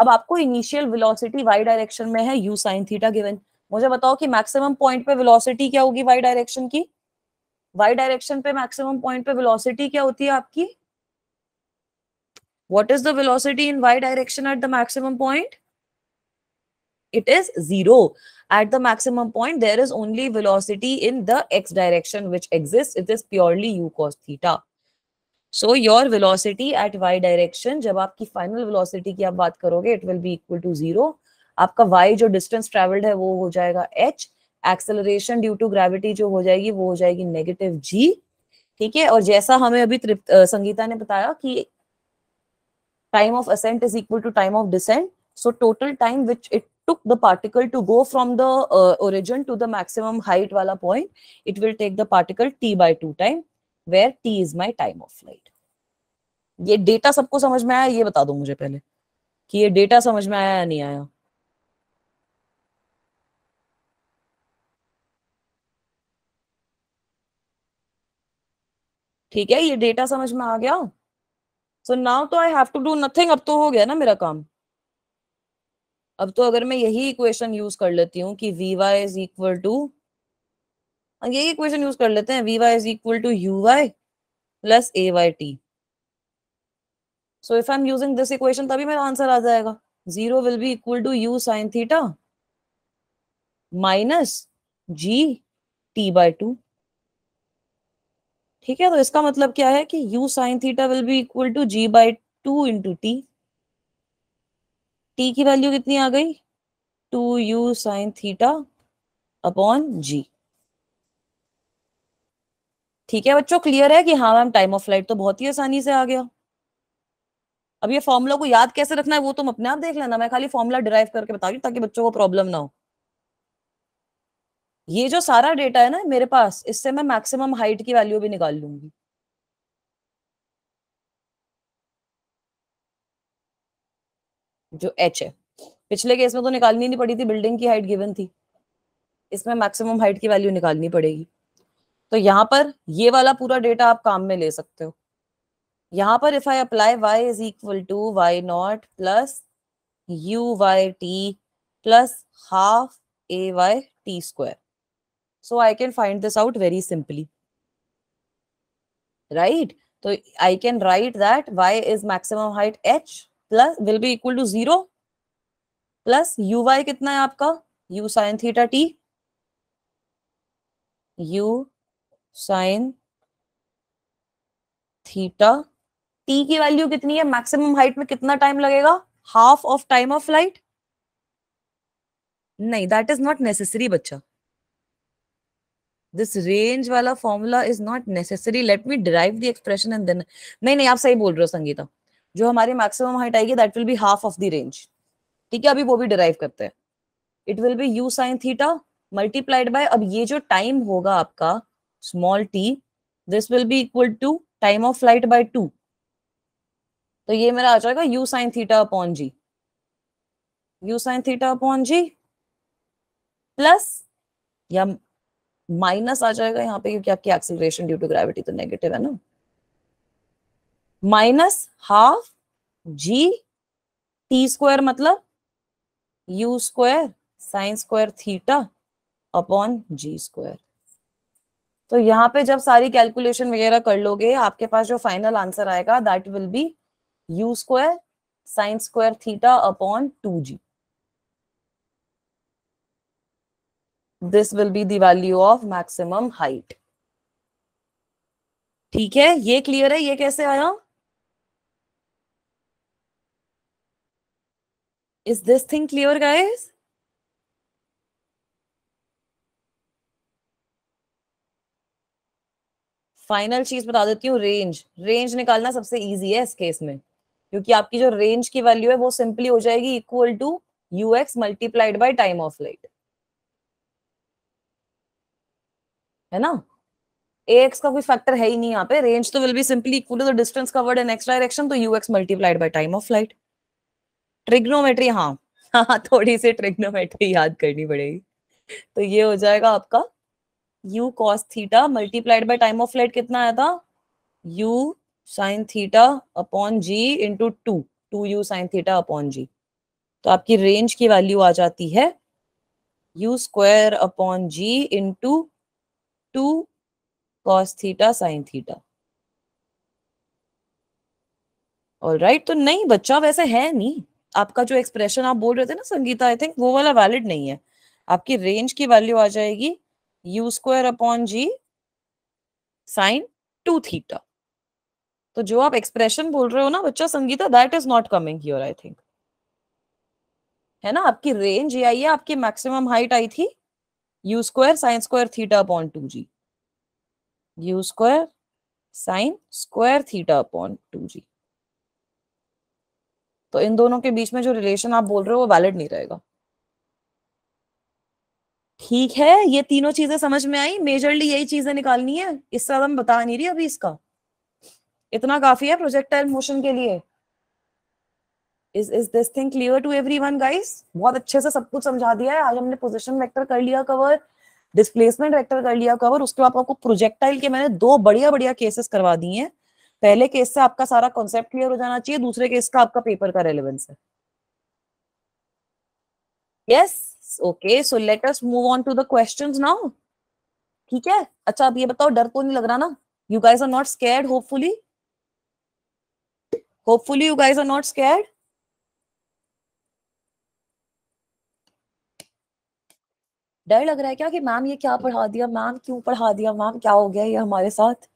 अब आपको इनिशियल वेलोसिटी वाई डायरेक्शन में है यू साइन थीटा गिवन मुझे बताओ कि मैक्सिमम पॉइंट पे वेलोसिटी क्या होगी वाई डायरेक्शन की वाई डायरेक्शन पे मैक्सिमम पॉइंट पे वेलोसिटी क्या होती है आपकी what is the velocity in y direction at the maximum point it is zero at the maximum point there is only velocity in the x direction which exist it is purely u cos theta so your velocity at y direction जब आपकी final velocity की आप बात करोगे it will be equal to zero आपका y जो distance travelled है वो हो जाएगा h acceleration due to gravity जो हो जाएगी वो हो जाएगी नेगेटिव जी ठीक है और जैसा हमें अभी संगीता ने बताया कि time of ascent is equal to time of descent so total time which it took the particle to go from the uh, origin to the maximum height wala point it will take the particle t by 2 time where t is my time of flight ye data sabko samajh mein aaya ye bata do mujhe pehle ki ye data samajh mein aaya ya nahi aaya ठीक है ये data समझ में आ गया so now तो I have to do nothing अब तो हो गया ना मेरा काम अब तो अगर मैं यही इक्वेशन यूज कर लेती हूँ कि v Y is equal to यही इक्वेशन यूज कर लेते हैं v Y is equal to you Y plus A Y t so if I am using this equation तभी मेरा आंसर आ जाएगा zero will be equal to u sine theta minus g t by two ठीक है तो इसका मतलब क्या है कि u sine theta will be equal to g by two into T t की वैल्यू कितनी आ गई two u sine theta upon g ठीक है बच्चों क्लियर है कि हाँ मैम टाइम ऑफ फ्लाइट तो बहुत ही आसानी से आ गया अब ये फॉर्मूला को याद कैसे रखना है वो तुम अपने आप देख लेना मैं खाली फॉर्मूला डिराइव करके बता रही हूँ ताकि बच्चों को प्रॉब्लम ना हो ये जो सारा डेटा है ना मेरे पास इससे मैं मैक्सिमम हाइट की वैल्यू भी निकाल लूंगी जो एच है पिछले केस में तो निकालनी नहीं पड़ी थी बिल्डिंग की हाइट गिवन थी इसमें मैक्सिमम हाइट की वैल्यू निकालनी पड़ेगी तो यहां पर ये वाला पूरा डेटा आप काम में ले सकते हो यहां पर if I apply y is equal to y naught plus u y t plus half a Y t square so I can find this out very simply right तो I can write that y is maximum height h plus will be equal to zero plus u y कितना है आपका u sine theta t u sine theta t की value कितनी है maximum height में कितना time लगेगा half of time of light नहीं दैट इज नॉट नेसेसरी बच्चा दिस रेंज वाला formula is not necessary let me derive the expression and then नहीं नहीं आप सही बोल रहे हो संगीता जो हमारी मैक्सिमम हाइट आएगी that will be half of the range ठीक है अभी वो भी ड्राइव करते हैं it will be u sine theta multiplied by अब ये जो टाइम होगा आपका small t this will be equal to time of flight by two तो ये मेरा आ जाएगा u sine theta upon g u sine theta upon g plus या माइनस आ जाएगा यहाँ पे क्योंकि आपकी एक्सिलेशन ड्यू टू ग्रेविटी तो नेगेटिव है ना minus half g t square मतलब u square sine square theta upon g square तो यहाँ पे जब सारी कैलकुलेशन वगैरह कर लोगे आपके पास जो फाइनल आंसर आएगा that will be u square sine square theta upon two g this will be the value of maximum height ठीक है ये क्लियर है ये कैसे आया is this thing clear guys final चीज बता देती हूँ रेंज रेंज निकालना सबसे इजी है इस केस में क्योंकि आपकी जो रेंज की वैल्यू है वो सिंपली हो जाएगी equal to you x multiplied by time of light है ना ए एक्स का कोई फैक्टर है ही नहीं यहाँ पे रेंज तो will be simply equal to the distance covered in x direction तो u x multiplied by time of flight trigonometry हाँ हाँ थोड़ी सी ट्रिग्नोमेट्री याद करनी पड़ेगी तो ये हो जाएगा आपका u cos theta multiplied by time of flight कितना आया था u sin theta upon g into two two u sine theta upon g तो आपकी रेंज की वैल्यू आ जाती है u square upon g into two cos theta sine theta all right तो नहीं बच्चा वैसे है नहीं आपका जो एक्सप्रेशन आप बोल रहे थे ना संगीता आई थिंक वो वाला वैलिड नहीं है आपकी रेंज की वैल्यू आ जाएगी u square upon g sine two theta तो जो आप एक्सप्रेशन बोल रहे हो ना बच्चा Sangeeta that is not coming here I think है ना आपकी रेंज ये आई है आपकी मैक्सिमम हाइट आई थी u square sine square theta upon two g u square sine square theta upon two g तो इन दोनों के बीच में जो रिलेशन आप बोल रहे हो वो वैलिड नहीं रहेगा ठीक है ये तीनों चीजें समझ में आई मेजरली यही चीजें निकालनी है इससे हम बता नहीं रही अभी इसका इतना काफी है प्रोजेक्टाइल मोशन के लिए is is this thing clear to every everyone guys बहुत अच्छे से सब कुछ समझा दिया है आज हमने पोजिशन वैक्टर कर लिया कवर डिस्प्लेसमेंट वैक्टर कर लिया कवर उसके बाद आपको प्रोजेक्टाइल के मैंने दो बढ़िया बढ़िया केसेस करवा दिए हैं पहले केस से आपका सारा कॉन्सेप्ट क्लियर हो जाना चाहिए दूसरे केस का आपका पेपर का रेलिवेंस है yes okay so let us move on to the questions now ठीक है अच्छा अब ये बताओ डर तो नहीं लग रहा ना you guys are not scared hopefully hopefully you guys are not scared डर लग रहा है क्या कि मैम ये क्या पढ़ा दिया मैम क्यों पढ़ा दिया मैम क्या हो गया ये हमारे साथ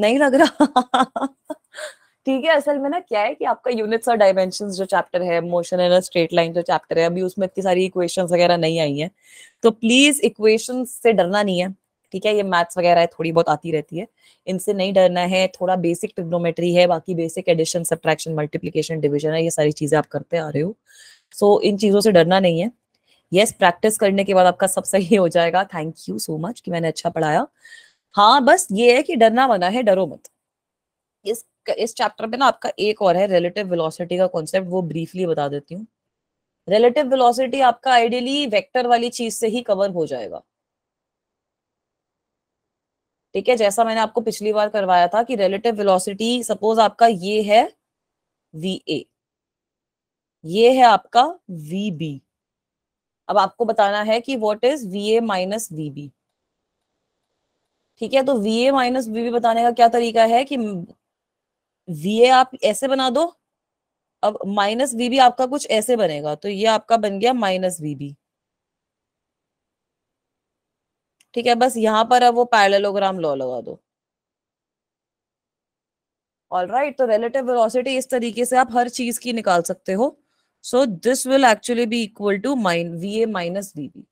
नहीं लग रहा ठीक है असल में ना क्या है कि आपका यूनिट्स और डायमेंशन जो चैप्टर है मोशन एंड स्ट्रेट लाइन जो चैप्टर है अभी उसमें इतनी सारी इक्वेशन वगैरह नहीं आई है तो प्लीज इक्वेशन से डरना नहीं है ठीक है ये मैथ्स वगैरह है थोड़ी बहुत आती रहती है इनसे नहीं डरना है थोड़ा बेसिक ट्रिग्नोमेट्री है बाकी basic addition subtraction multiplication division है ये सारी चीजें आप करते आ रहे हो सो so, इन चीजों से डरना नहीं है यस yes, प्रैक्टिस करने के बाद आपका सब सही हो जाएगा थैंक यू सो मच कि मैंने अच्छा पढ़ाया हाँ बस ये है कि डरना बना है डरो मत इस इस चैप्टर में ना आपका एक और है रिलेटिव वेलोसिटी का कॉन्सेप्ट वो ब्रीफली बता देती हूँ रिलेटिव वेलोसिटी आपका आइडियली वेक्टर वाली चीज से ही कवर हो जाएगा ठीक है जैसा मैंने आपको पिछली बार करवाया था कि रिलेटिव वेलोसिटी सपोज आपका ये है वी ए ये है आपका वी बी अब आपको बताना है कि what is v a minus v b ठीक है तो वी ए माइनस वीबी बताने का क्या तरीका है कि वी ए आप ऐसे बना दो अब माइनस वीबी आपका कुछ ऐसे बनेगा तो ये आपका बन गया माइनस वीबी ठीक है बस यहां पर अब वो पैरेललोग्राम लॉ लगा दो ऑल राइट right, तो रिलेटिव वेलोसिटी इस तरीके से आप हर चीज की निकाल सकते हो So this will actually be equal to mine VA minus VB.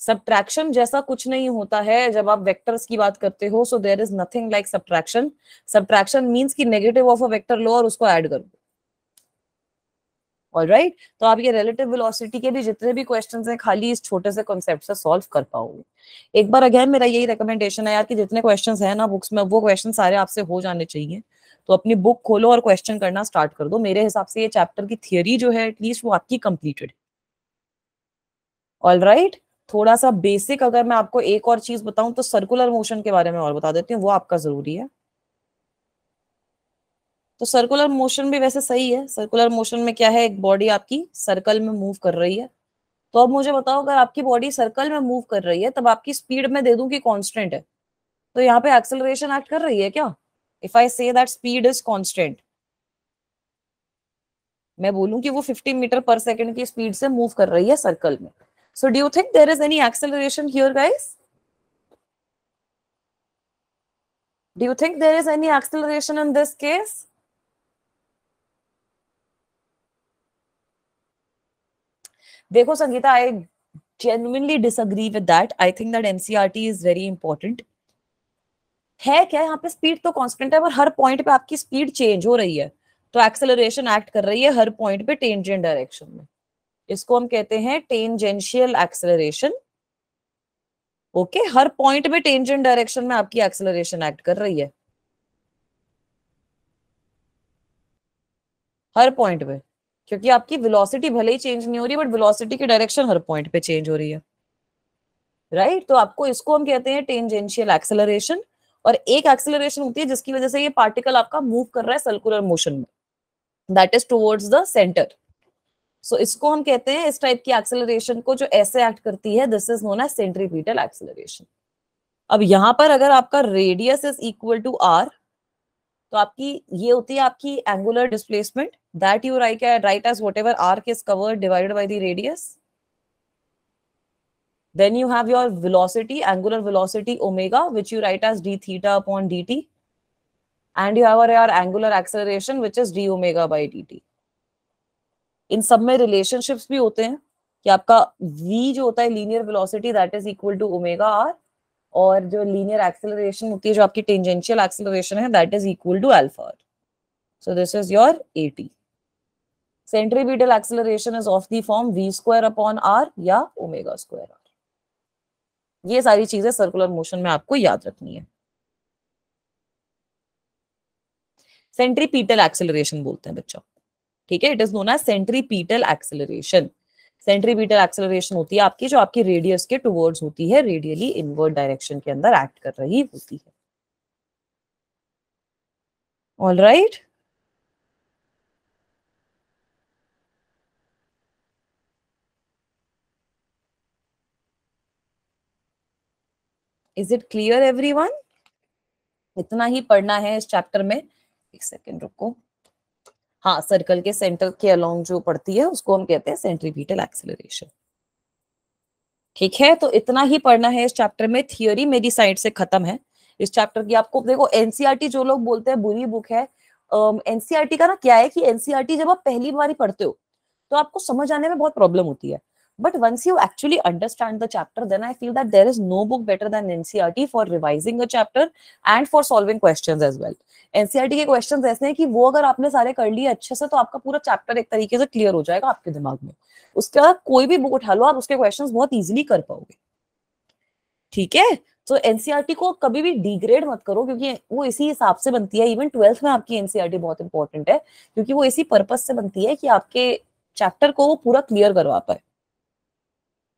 Subtraction जैसा कुछ नहीं होता है जब आप वेक्टर्स की बात करते हो so there is nothing like subtraction subtraction means की नेगेटिव ऑफ अ वेक्टर लो और उसको ऐड कर दो ऑलराइट right? तो आप ये रिलेटिव वेलोसिटी के भी जितने भी क्वेश्चन हैं खाली इस छोटे से कॉन्सेप्ट से सॉल्व कर पाओगे एक बार अगेन मेरा यही रिकमेंडेशन है यार कि जितने क्वेश्चन हैं ना बुक्स में वो क्वेश्चन सारे आपसे हो जाने चाहिए तो अपनी बुक खोलो और क्वेश्चन करना स्टार्ट कर दो मेरे हिसाब से ये चैप्टर की थियोरी जो है एटलीस्ट वो आपकी कंप्लीटेड ऑल राइट थोड़ा सा बेसिक अगर मैं आपको एक और चीज बताऊं तो सर्कुलर मोशन के बारे में और बता देती हूँ वो आपका जरूरी है तो सर्कुलर मोशन भी वैसे सही है सर्कुलर मोशन में क्या है एक बॉडी आपकी सर्कल में मूव कर रही है तो अब मुझे बताओ अगर आपकी बॉडी सर्कल में मूव कर रही है तब आपकी स्पीड में दे दूं कि कांस्टेंट है तो यहाँ पे एक्सेलरेशन एक्ट कर रही है क्या if I say that speed is constant मैं बोलूं कि वो 50 मीटर पर सेकंड की स्पीड से मूव कर रही है सर्कल में so do you think there is any acceleration here guys do you think there is any acceleration in this case देखो Sangeeta I genuinely disagree with that I think that ncrt is very important है क्या यहाँ पे speed तो constant है पर हर point पे आपकी स्पीड चेंज हो रही है तो एक्सेलरेशन एक्ट कर रही है हर पॉइंट पे टेंजेंट डायरेक्शन में इसको हम कहते हैं टेंजेंशियल एक्सेलरेशन ओके हर पॉइंट पे टेंजेंट डायरेक्शन में आपकी एक्सेलरेशन एक्ट कर रही है हर पॉइंट पे क्योंकि आपकी वेलोसिटी भले ही चेंज नहीं हो रही बट वेलोसिटी की डायरेक्शन हर पॉइंट पे चेंज हो रही है राइट right? तो आपको इसको हम कहते हैं टेंजेंशियल एक्सेलरेशन और एक एक्सेलरेशन होती है जिसकी वजह से ये पार्टिकल आपका मूव कर रहा है सर्कुलर मोशन में that is towards the centre so इसको हम कहते हैं इस टाइप की एक्सेलरेशन को जो ऐसे एक्ट करती है this is known as centripetal acceleration अब यहां पर अगर आपका radius is equal to r तो आपकी ये होती है आपकी angular displacement that you write right as whatever arc is cover divided by the radius Then you have your velocity, angular velocity omega, which you write as d theta upon dt. And you have your angular acceleration, which is d omega by dt. in sab mein relationships bhi hote hain ki aapka v jo hota hai linear velocity that is equal to omega r और जो linear acceleration होती है जो आपकी tangential acceleration है that is equal to alpha r so this is your at centripetal acceleration is of the form v square upon r या omega square r ये सारी चीजें सर्कुलर मोशन में आपको याद रखनी है सेंट्रीपीटल एक्सेलरेशन बोलते हैं बच्चों ठीक है it is known as centripetal acceleration centripetal acceleration होती है आपकी जो आपकी रेडियस के टुवर्ड्स होती है रेडियली इनवर्ड डायरेक्शन के अंदर एक्ट कर रही होती है all right right? Is it clear everyone इतना ही पढ़ना है इस चैप्टर में एक सेकेंड रुको हाँ सर्कल के सेंटर के अलोंग जो पड़ती है उसको हम कहते हैं सेंट्रीपीटल एक्सेलरेशन ठीक है तो इतना ही पढ़ना है इस चैप्टर में थियोरी मेरी साइड से खत्म है इस चैप्टर की आपको देखो एनसीआरटी e जो लोग बोलते हैं बुरी बुक है एनसीआरटी e का ना क्या है कि एनसीआरटी e जब आप पहली बार ही पढ़ते हो तो आपको समझ आने में बहुत प्रॉब्लम होती है But once you actually understand the chapter, then I feel that there is no book better than NCRT e for revising a chapter and for solving questions as well. NCERT e के questions ऐसे हैं कि वो अगर आपने सारे कर लिए अच्छे से तो आपका पूरा chapter एक तरीके से clear हो जाएगा आपके दिमाग में उसके बाद कोई भी बुक उठा लो आप उसके क्वेश्चंस बहुत इजीली कर पाओगे ठीक है so, तो एनसीआरटी e को कभी भी डिग्रेड मत करो क्योंकि वो इसी हिसाब से बनती है इवन ट्वेल्थ में आपकी एनसीआरटी बहुत इंपॉर्टेंट है क्योंकि वो इसी पर्पज से बनती है कि आपके चैप्टर को वो पूरा क्लियर करवा पाए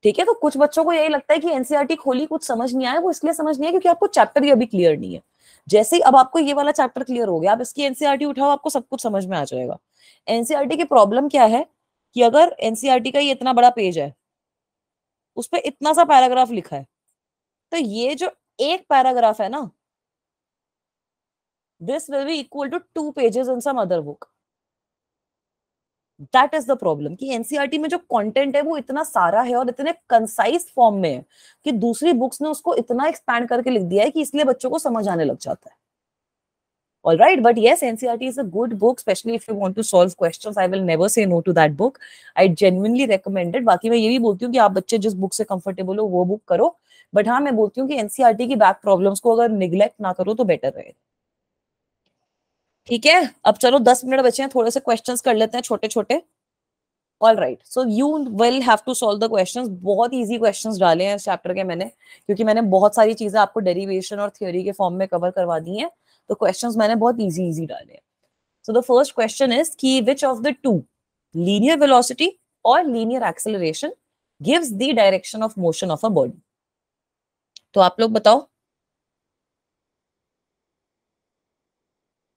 ठीक है तो कुछ बच्चों को यही लगता है कि एनसीआरटी e खोली कुछ समझ नहीं आया वो इसलिए समझ नहीं आया क्योंकि आपको चैप्टर ही अभी क्लियर नहीं है जैसे ही अब आपको ये वाला चैप्टर क्लियर हो गया आप इसकी एनसीआरटी e उठाओ आपको सब कुछ समझ में आ जाएगा एनसीआरटी e की प्रॉब्लम क्या है कि अगर एनसीआरटी का ये इतना बड़ा पेज है उस पर इतना सा पैराग्राफ लिखा है तो ये जो एक पैराग्राफ है ना this will be equal to two pages in some other book that is the problem कि एनसीईआरटी e में जो कंटेंट है वो इतना सारा है और इतने कंसाइज फॉर्म में है कि दूसरी बुक्स ने उसको इतना एक्सपैंड करके लिख दिया है कि इसलिए बच्चों को समझ आने लग जाता है all right but yes NCERT is a good book especially if you want to solve questions i will never say no to that book i genuinely recommend it बाकी मैं ये भी बोलती हूँ कि आप बच्चे जिस बुक से कंफर्टेबल हो वो बुक करो बट हाँ मैं बोलती हूँ कि एनसीआरटी e की बैक प्रॉब्लम्स को अगर निग्लेक्ट ना करो तो बेटर रहेगा ठीक है अब चलो दस मिनट बचे हैं थोड़े से क्वेश्चन कर लेते हैं छोटे छोटे all right so you will have to solve the question बहुत ईजी क्वेश्चन डाले हैं इस चैप्टर के मैंने क्योंकि मैंने बहुत सारी चीजें आपको डेरिवेशन और थ्योरी के फॉर्म में कवर करवा दी हैं तो क्वेश्चंस मैंने बहुत इजी इजी डाले हैं so the first question is की which of the two linear velocity और linear acceleration gives the direction of motion of a body तो आप लोग बताओ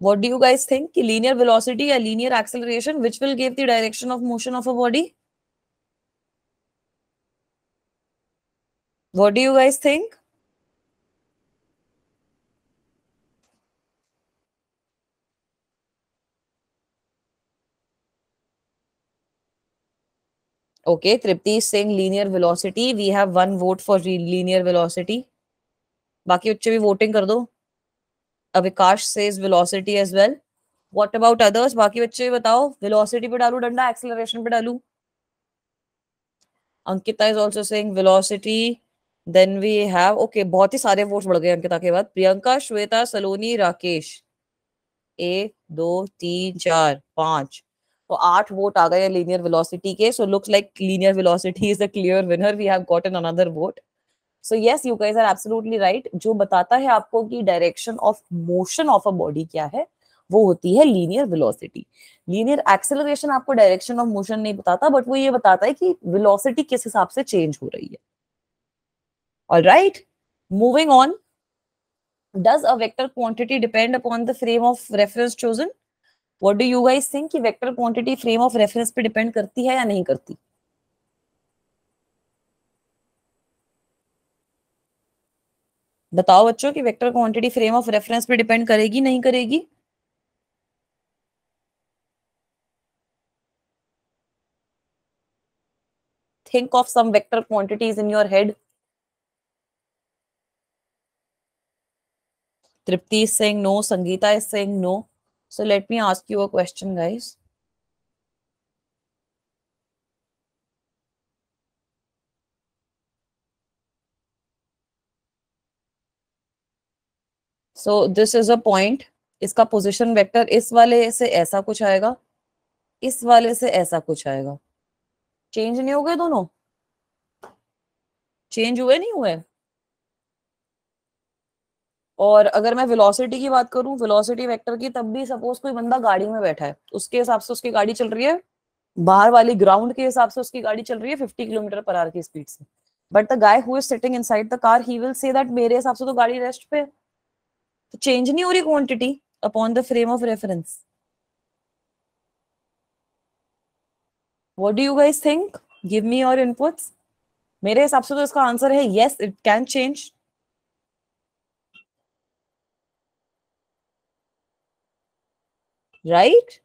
what do you guys think ki linear velocity ya linear acceleration which will give the direction of motion of a body what do you guys think Okay, Tripti is saying linear velocity. We have one vote for linear velocity. बाकी बच्चे भी voting कर दो Avikash says velocity as well What about others बाकी बच्चे बताओ velocity पे डालू डंडा acceleration पे डालू Ankita is also saying velocity then we have okay बहुत ही सारे वोट्स बढ़ गए अंकिता के बाद प्रियंका श्वेता सलोनी राकेश एक दो तीन चार पांच तो आठ वोट आ गए लीनियर वेलोसिटी के so looks like linear velocity is a clear winner we have got an another vote so yes you guys are absolutely right जो बताता है आपको कि direction of motion of a body क्या है वो होती है लीनियर विलोसिटी लीनियर एक्सेलरेशन आपको डायरेक्शन ऑफ मोशन नहीं बताता बट वो ये बताता है कि विलोसिटी किस हिसाब से चेंज हो रही है right moving on does a vector quantity depend upon the frame of reference chosen what do you guys think कि vector quantity frame of reference पे डिपेंड करती है या नहीं करती है बताओ बच्चों की vector quantity frame of reference पे डिपेंड करेगी नहीं करेगी think of some vector quantities in your head Tripti Singh no Sangeeta Singh no so let me ask you a question guys so this is a point इसका पोजिशन वेक्टर इस वाले से ऐसा कुछ आएगा इस वाले से ऐसा कुछ आएगा चेंज नहीं हो गए दोनों चेंज हुए नहीं हुए और अगर मैं वेलोसिटी की बात करूं वेलोसिटी वेक्टर की तब भी सपोज कोई बंदा गाड़ी में बैठा है उसके हिसाब से उसकी गाड़ी चल रही है बाहर वाली ग्राउंड के हिसाब से उसकी गाड़ी चल रही है 50 किलोमीटर पर आर की स्पीड से but the guy who is sitting inside the car he will say that मेरे हिसाब से तो गाड़ी रेस्ट पे है तो चेंज नहीं हो रही quantity upon the frame of reference what do you guys think give me your inputs मेरे हिसाब से तो इसका आंसर है yes it can change right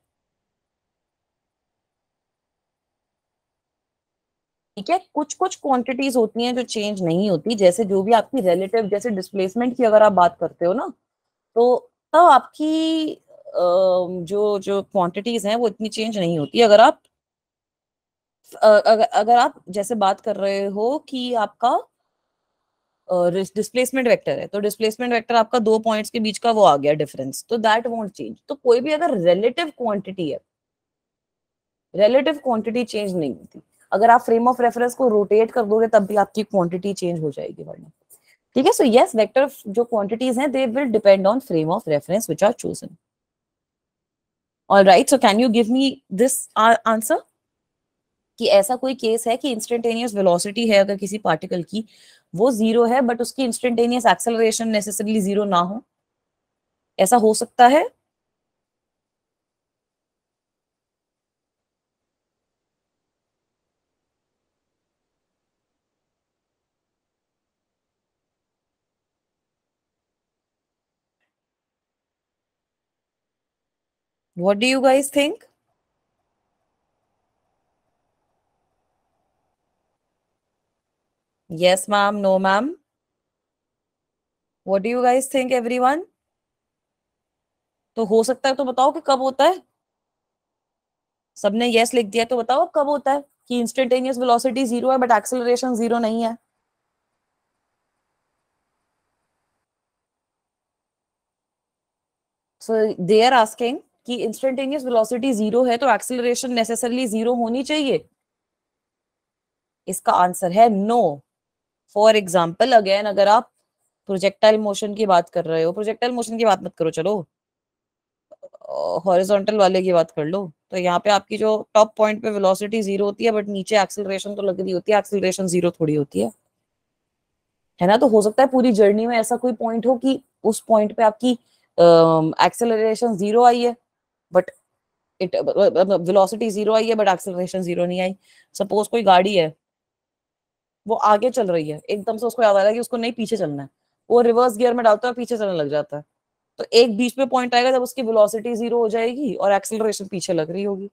ठीक है कुछ कुछ क्वांटिटीज होती हैं जो चेंज नहीं होती जैसे जो भी आपकी रिलेटिव जैसे डिस्प्लेसमेंट की अगर आप बात करते हो ना तो तो आपकी जो जो क्वांटिटीज हैं वो इतनी चेंज नहीं होती अगर आप अगर अगर आप जैसे बात कर रहे हो कि आपका डिस्प्लेसमेंट वेक्टर है तो डिस्प्लेसमेंट वेक्टर आपका दो पॉइंट्स के बीच का वो आ गया डिफरेंस तो दैट वोंट चेंज तो कोई भी अगर रिलेटिव क्वांटिटी है रिलेटिव क्वांटिटी चेंज नहीं होती अगर आप फ्रेम ऑफ रेफरेंस को रोटेट कर दोगे तब भी आपकी क्वांटिटी चेंज हो जाएगी वरना ठीक है सो यस वेक्टर जो क्वांटिटीज हैं they will depend on frame of reference which are chosen right so can you give me this answer कि ऐसा कोई केस है कि इंस्टेंटेनियस वेलोसिटी है अगर किसी पार्टिकल की वो जीरो है बट उसकी इंस्टेंटेनियस एक्सेलरेशन नेसेसरली जीरो ना हो ऐसा हो सकता है what do you guys think think ma'am no ma'am what do you guys think everyone तो हो सकता है तो बताओ कि कब होता है सबने यस लिख दिया तो बताओ कब होता है कि इंस्टेंटेनियस वेलोसिटी जीरो है बट एक्सेलरेशन जीरो नहीं है सो दे आर आस्किंग कि इंस्टेंटेनियस वेलोसिटी जीरो है तो एक्सिलेशन नेसेसरली जीरो होनी चाहिए इसका आंसर है नो फॉर एग्जाम्पल अगेन अगर आप प्रोजेक्टाइल मोशन की बात कर रहे हो प्रोजेक्टाइल मोशन की बात मत करो चलो हॉरिजॉन्टल वाले की बात कर लो तो यहाँ पे आपकी जो टॉप पॉइंट पे वेलोसिटी जीरो होती है बट नीचे एक्सिलेशन तो लग रही होती है एक्सिलेशन जीरो थोड़ी होती है है ना तो हो सकता है पूरी जर्नी में ऐसा कोई पॉइंट हो कि उस पॉइंट पे आपकी एक्सेलरेशन जीरो आई है बट इट वेलोसिटी जीरो आई है बट एक्सेलरेशन जीरो नहीं आई सपोज कोई गाड़ी है वो आगे चल रही है एकदम से उसको याद आ रहा है कि उसको नहीं पीछे चलना है वो रिवर्स गियर में डालता है पीछे चलने लग जाता है तो एक बीच में पॉइंट आएगा जब उसकी वेलोसिटी जीरो हो जाएगी और एक्सेलरेशन पीछे लग रही होगी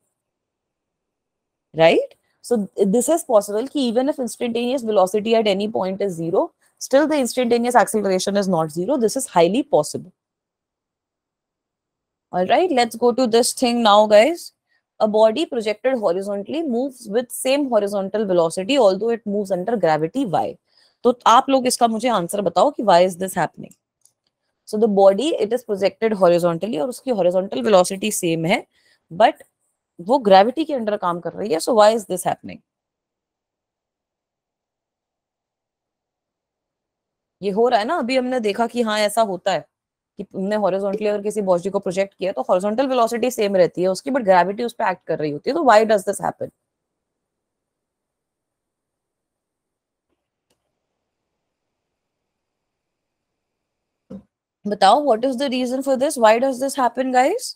right so this is possible कि even if instantaneous velocity at any point is zero still the instantaneous acceleration is not zero this is highly possible All right, let's go to this thing now, guys. A body projected horizontally moves with same horizontal velocity, although it moves under gravity y. तो आप लोग इसका मुझे answer बताओ कि why is this happening? So the body it is projected horizontally और उसकी horizontal velocity same है, but वो gravity के अंडर काम कर रही है. So why is this happening? ये हो रहा है ना अभी हमने देखा कि हाँ ऐसा होता है कि तुमने हॉरिजॉन्टली अगर किसी बॉडी को प्रोजेक्ट किया तो हॉरिजॉन्टल वेलोसिटी सेम रहती है उसकी बट ग्रेविटी उस पर एक्ट कर रही होती है तो व्हाई डज दिस हैपन बताओ what is the reason for this why does this happen guys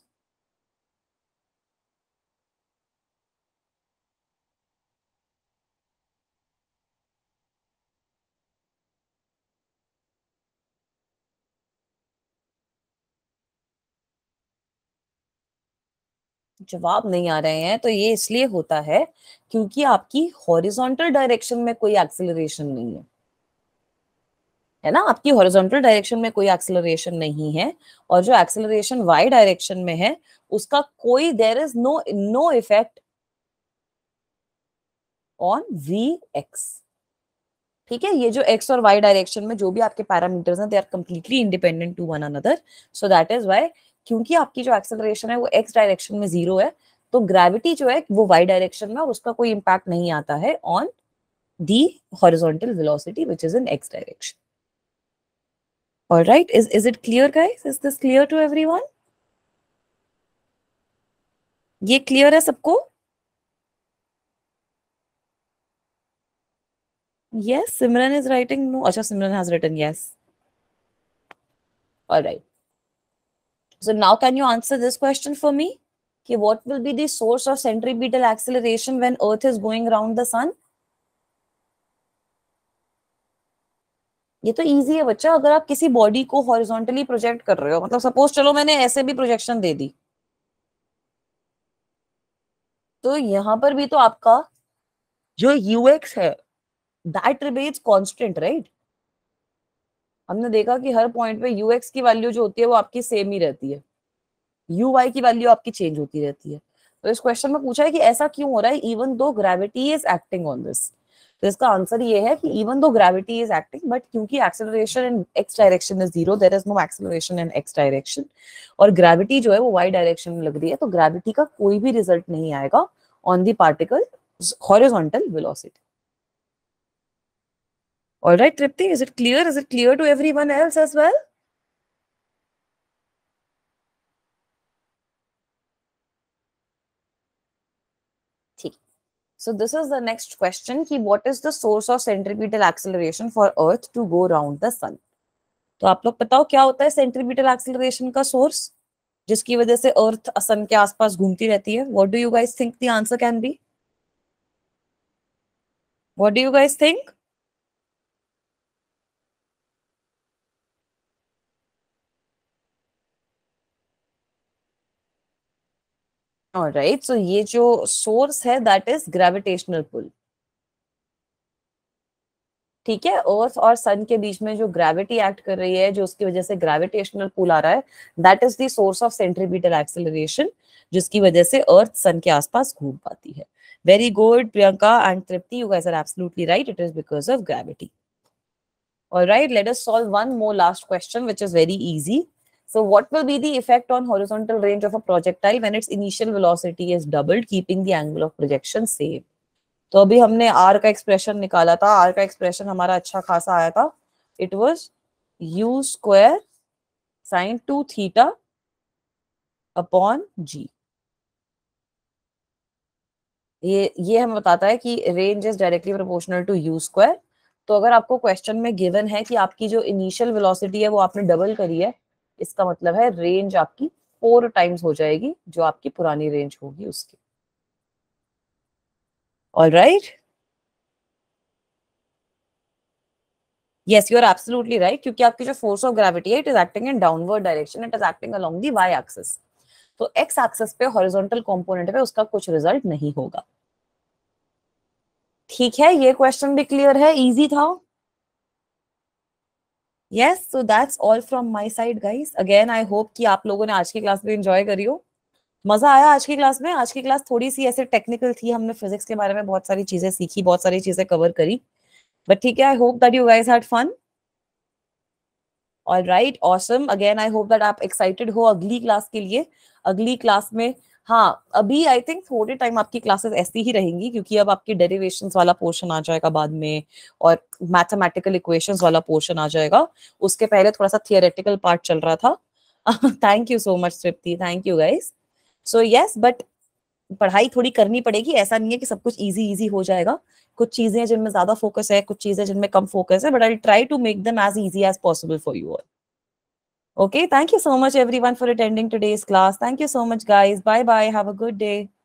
जवाब नहीं आ रहे हैं तो ये इसलिए होता है क्योंकि आपकी हॉरिजॉन्टल डायरेक्शन में कोई एक्सिलरेशन नहीं है है ना आपकी हॉरिजॉन्टल डायरेक्शन में कोई एक्सेलरेशन नहीं है और जो एक्सेलरेशन वाई डायरेक्शन में है उसका कोई there is no no effect on V X ठीक है ये जो एक्स और वाई डायरेक्शन में जो भी आपके पैरामीटर्स हैं they are completely independent to one another so that is why क्योंकि आपकी जो एक्सेलरेशन है वो एक्स डायरेक्शन में जीरो है तो ग्रेविटी जो है वो वाई डायरेक्शन में और उसका कोई इम्पैक्ट नहीं आता है on the horizontal velocity which is in x direction All right, is, is it clear guys? Is this clear to everyone? ये clear है सबको? Yes, Simran is writing no. Acha, Simran has written yes. All right. So now can you answer this question for me? Okay, what will be the source of centripetal acceleration when Earth is going around the sun? ये तो easy है बच्चा अगर आप किसी body को horizontally project कर रहे हो मतलब सपोज चलो मैंने ऐसे भी प्रोजेक्शन दे दी तो यहां पर भी तो आपका जो यूएक्स है दैट रिमेन्स कांस्टेंट राइट हमने देखा कि हर पॉइंट पे यू एक्स की वैल्यू जो होती है वो आपकी सेम ही रहती है यू वाई की वैल्यू आपकी चेंज होती रहती है तो इस क्वेश्चन में पूछा है कि ऐसा क्यों हो रहा है even though gravity is acting on this तो इसका आंसर ये है कि even though gravity is acting but क्योंकि acceleration in x direction is zero there is no acceleration in x direction और ग्रेविटी जो है वो वाई डायरेक्शन में लग रही है तो ग्रेविटी का कोई भी रिजल्ट नहीं आएगा on the particle horizontal velocity All right, Tripti, is it clear? Is it clear to everyone else as well? So this is the next question ki what is the source of centripetal acceleration for Earth to go round the sun? तो आप लोग बताओ क्या होता है centripetal acceleration का source जिसकी वजह से अर्थ सन के आसपास घूमती रहती है what do you guys think the answer can be what do you guys think right so ये जो सोर्स है दैट इज ग्रेविटेशनल पुल ठीक है अर्थ और सन के बीच में जो ग्रेविटी एक्ट कर रही है जो उसकी वजह से ग्रेविटेशनल पुल आ रहा है दैट इज दोर्स सोर्स ऑफ सेंट्रीबीटल एक्सेलरेशन जिसकी वजह से अर्थ सन के आसपास घूम पाती है very good Priyanka and Tripti you guys are absolutely right it is because of gravity all right let us solve one more last question which is very easy So what will be the effect on horizontal range of a projectile when its initial velocity is doubled, keeping the angle of projection same? तो अभी हमने R का expression निकाला था R का expression हमारा अच्छा खासा आया था it was U square sine two theta upon G ये ये हम बताता है कि range is directly proportional to U square तो अगर आपको क्वेश्चन में गिवन है कि आपकी जो इनिशियल वेलोसिटी है वो आपने डबल करी है इसका मतलब है रेंज आपकी फोर टाइम्स हो जाएगी जो आपकी पुरानी रेंज होगी उसकी all right yes you are absolutely right क्योंकि आपकी जो फोर्स ऑफ ग्रेविटी है it is acting in downward direction it is acting along the Y axis तो एक्स एक्सिस पे हॉरिजॉन्टल कंपोनेंट पे उसका कुछ रिजल्ट नहीं होगा ठीक है ये क्वेश्चन भी क्लियर है इजी था yes so that's all from my side guys again I hope कि आप लोगों ने आज की क्लास भी इंजॉय करी हो मजा आया आज की क्लास में आज की क्लास थोड़ी सी ऐसे टेक्निकल थी हमने फिजिक्स के बारे में बहुत सारी चीजें सीखी बहुत सारी चीजें कवर करी बट ठीक है I hope that you guys had fun all right awesome again I hope that आप एक्साइटेड हो अगली क्लास के लिए अगली क्लास में हाँ अभी आई थिंक थोड़े टाइम आपकी क्लासेस ऐसी ही रहेंगी क्योंकि अब आपके डेरिवेशन वाला पोर्शन आ जाएगा बाद में और मैथमेटिकल इक्वेशन वाला पोर्शन आ जाएगा उसके पहले थोड़ा सा थियोरेटिकल पार्ट चल रहा था thank you so much Tripti thank you guys so yes but पढ़ाई थोड़ी करनी पड़ेगी ऐसा नहीं है कि सब कुछ इजी इजी हो जाएगा कुछ चीजें जिनमें ज्यादा फोकस है कुछ चीजें जिनमें कम फोकस है but I try to make them as easy as possible for you all Okay, thank you so much everyone for attending today's class. Thank you so much guys. Bye bye. Have a good day.